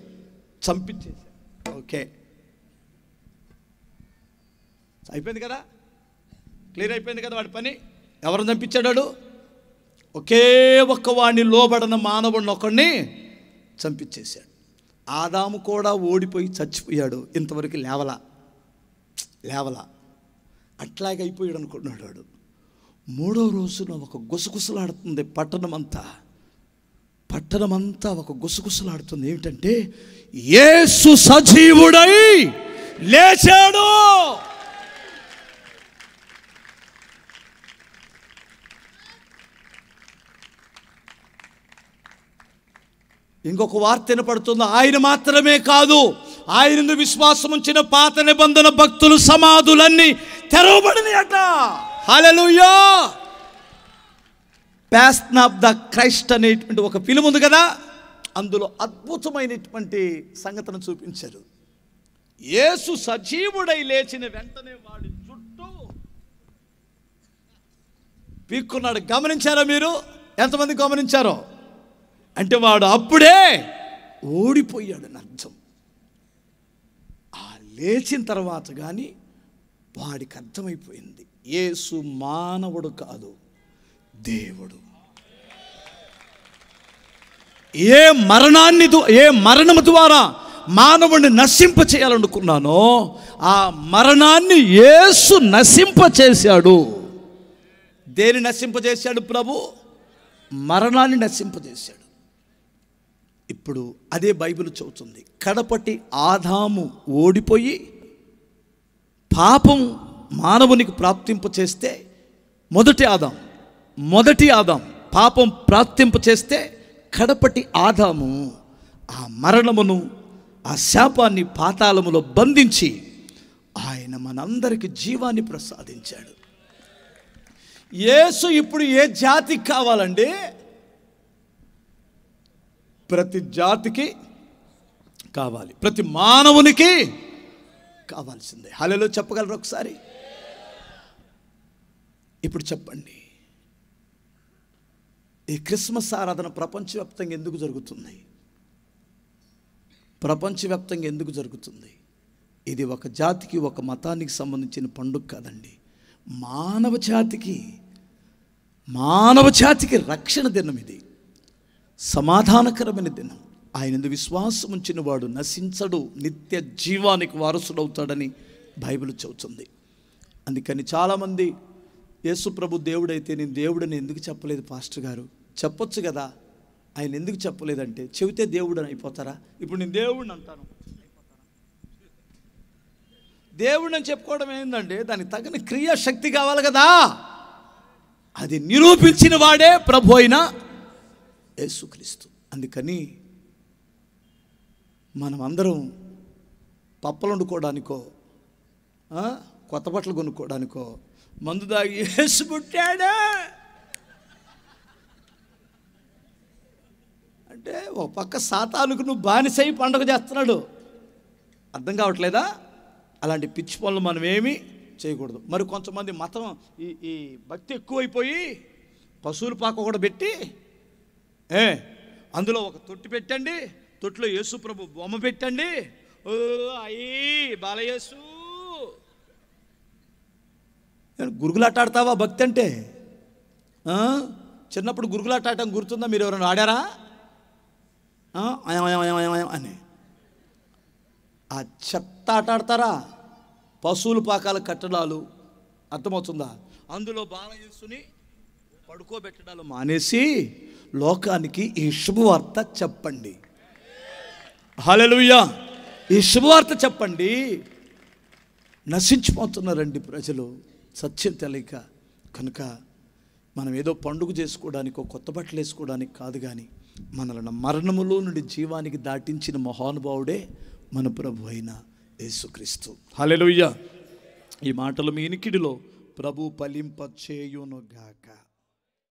చంపించేశాడు ఓకే అయిపోయింది కదా క్లియర్ అయిపోయింది కదా వాడి పని ఎవరు చంపించాడాడు ఒకే ఒక్క వాడిని లోబడిన మానవుడిని ఒకడిని చంపించేశాడు ఆదాము కూడా ఓడిపోయి చచ్చిపోయాడు ఇంతవరకు లేవల లేవల అట్లాగే అయిపోయాడు అనుకున్నాడు వాడు మూడో రోజున ఒక గుసగుసలాడుతుంది పట్టణమంతా పట్టణమంతా ఒక గుసగుసలాడుతుంది ఏమిటంటే ఏసు సజీవుడై లేచాడు ఇంకొక వార్త వినపడుతుంది ఆయన మాత్రమే కాదు ఆయనను విశ్వాసం ఉంచిన పాత నిబంధన భక్తులు సమాధులన్నీ తెరవబడిని అట ప్యాస్న్ ఆఫ్ ద క్రైస్ట్ అనేటువంటి ఒక ఫిలిం ఉంది కదా అందులో అద్భుతమైనటువంటి సంగతిని చూపించారు ఏసు సజీవుడై లేచిన వెంటనే వాడి చుట్టూ పీక్కున్నాడు గమనించారా మీరు ఎంతమంది గమనించారో అంటే వాడు అప్పుడే అని అర్థం ఆ లేచిన తర్వాత కానీ వాడికి అర్థమైపోయింది యేసు మానవుడు కాదు దేవుడు ఏ మరణాన్ని ఏ మరణము ద్వారా మానవుడిని నశింప చేయాలనుకున్నానో ఆ మరణాన్ని యేసు నశింప చేశాడు దేని నశింప చేశాడు ప్రభు మరణాన్ని నశింప చేశాడు ఇప్పుడు అదే బైబిల్ చదువుతుంది కడపటి ఆదాము ఓడిపోయి పాపం మానవునికి ప్రాప్తింపు చేస్తే మొదటి ఆదాం మొదటి ఆదాం పాపం ప్రాప్తింపు చేస్తే కడపటి ఆదాము ఆ మరణమును ఆ శాపాన్ని పాతాళములో బంధించి ఆయన మనందరికీ జీవాన్ని ప్రసాదించాడు యేసు ఇప్పుడు ఏ జాతికి కావాలండి ప్రతి జాతికి కావాలి ప్రతి మానవునికి కావాల్సిందే హలో చెప్పగలరు ఒకసారి ఇప్పుడు చెప్పండి ఈ క్రిస్మస్ ఆరాధన ప్రపంచవ్యాప్తంగా ఎందుకు జరుగుతుంది ప్రపంచవ్యాప్తంగా ఎందుకు జరుగుతుంది ఇది ఒక జాతికి ఒక మతానికి సంబంధించిన పండుగ కాదండి మానవ జాతికి మానవ జాతికి రక్షణ దినం ఇది సమాధానకరమైన దినం ఆయన విశ్వాసం ఉంచిన వాడు నశించడు నిత్య జీవానికి వారసుడవుతాడని బైబిల్ చెబుతుంది అందుకని చాలామంది యేసు ప్రభు దేవుడైతే నేను దేవుడని ఎందుకు చెప్పలేదు పాస్టర్ గారు చెప్పొచ్చు కదా ఆయన ఎందుకు చెప్పలేదంటే చెబితే దేవుడు అని అయిపోతారా ఇప్పుడు నేను దేవుడిని అంటాను దేవుడిని చెప్పుకోవడం ఏంటంటే దానికి తగిన క్రియాశక్తి కావాలి కదా అది నిరూపించిన వాడే ప్రభు అయినా యేసుక్రీస్తు అందుకని మనమందరం పప్పలు వండుకోవడానికో కొత్త బట్టలు కొనుక్కోవడానికో మందు దాగి యేసు పుట్టాడా అంటే ఒక పక్క సాతానుకు నువ్వు బానిసై పండుగ చేస్తున్నాడు అర్థం కావట్లేదా అలాంటి పిచ్చి పనులు మనం ఏమి చేయకూడదు మరి కొంతమంది మతం ఈ ఈ భక్తి ఎక్కువైపోయి పశువుల పాక కూడా పెట్టి ఏ అందులో ఒక తొట్టి పెట్టండి తొట్టిలో యేసు ప్రభు బొమ్మ పెట్టండి ఓ అయ్యి బాలయేసు గురుగులాటాడతావా భక్తి అంటే చిన్నప్పుడు గురుగులాటాడటం గుర్తుందా మీరు ఎవరైనా ఆడారా అని ఆ చెత్త ఆట ఆడతారా పశువులు పాకాల కట్టడాలు అర్థమవుతుందా అందులో బాలయేసుని పడుకోబెట్టడాలు మానేసి లోకానికి ఈ శుభవార్త చెప్పండి హలలుయ్యా ఈ శుభవార్త చెప్పండి నశించిపోతున్నారండి ప్రజలు సత్యం తెలియక కనుక మనం ఏదో పండుగ చేసుకోవడానికో కొత్త బట్టలు వేసుకోవడానికి కాదు కానీ మనలను మరణములో నుండి జీవానికి దాటించిన మహానుభావుడే మన ప్రభు అయిన యేసుక్రీస్తు హలెలుయ్య ఈ మాటలు మీ ఇనికిడిలో ప్రభు ఫలింపచేయునుగాక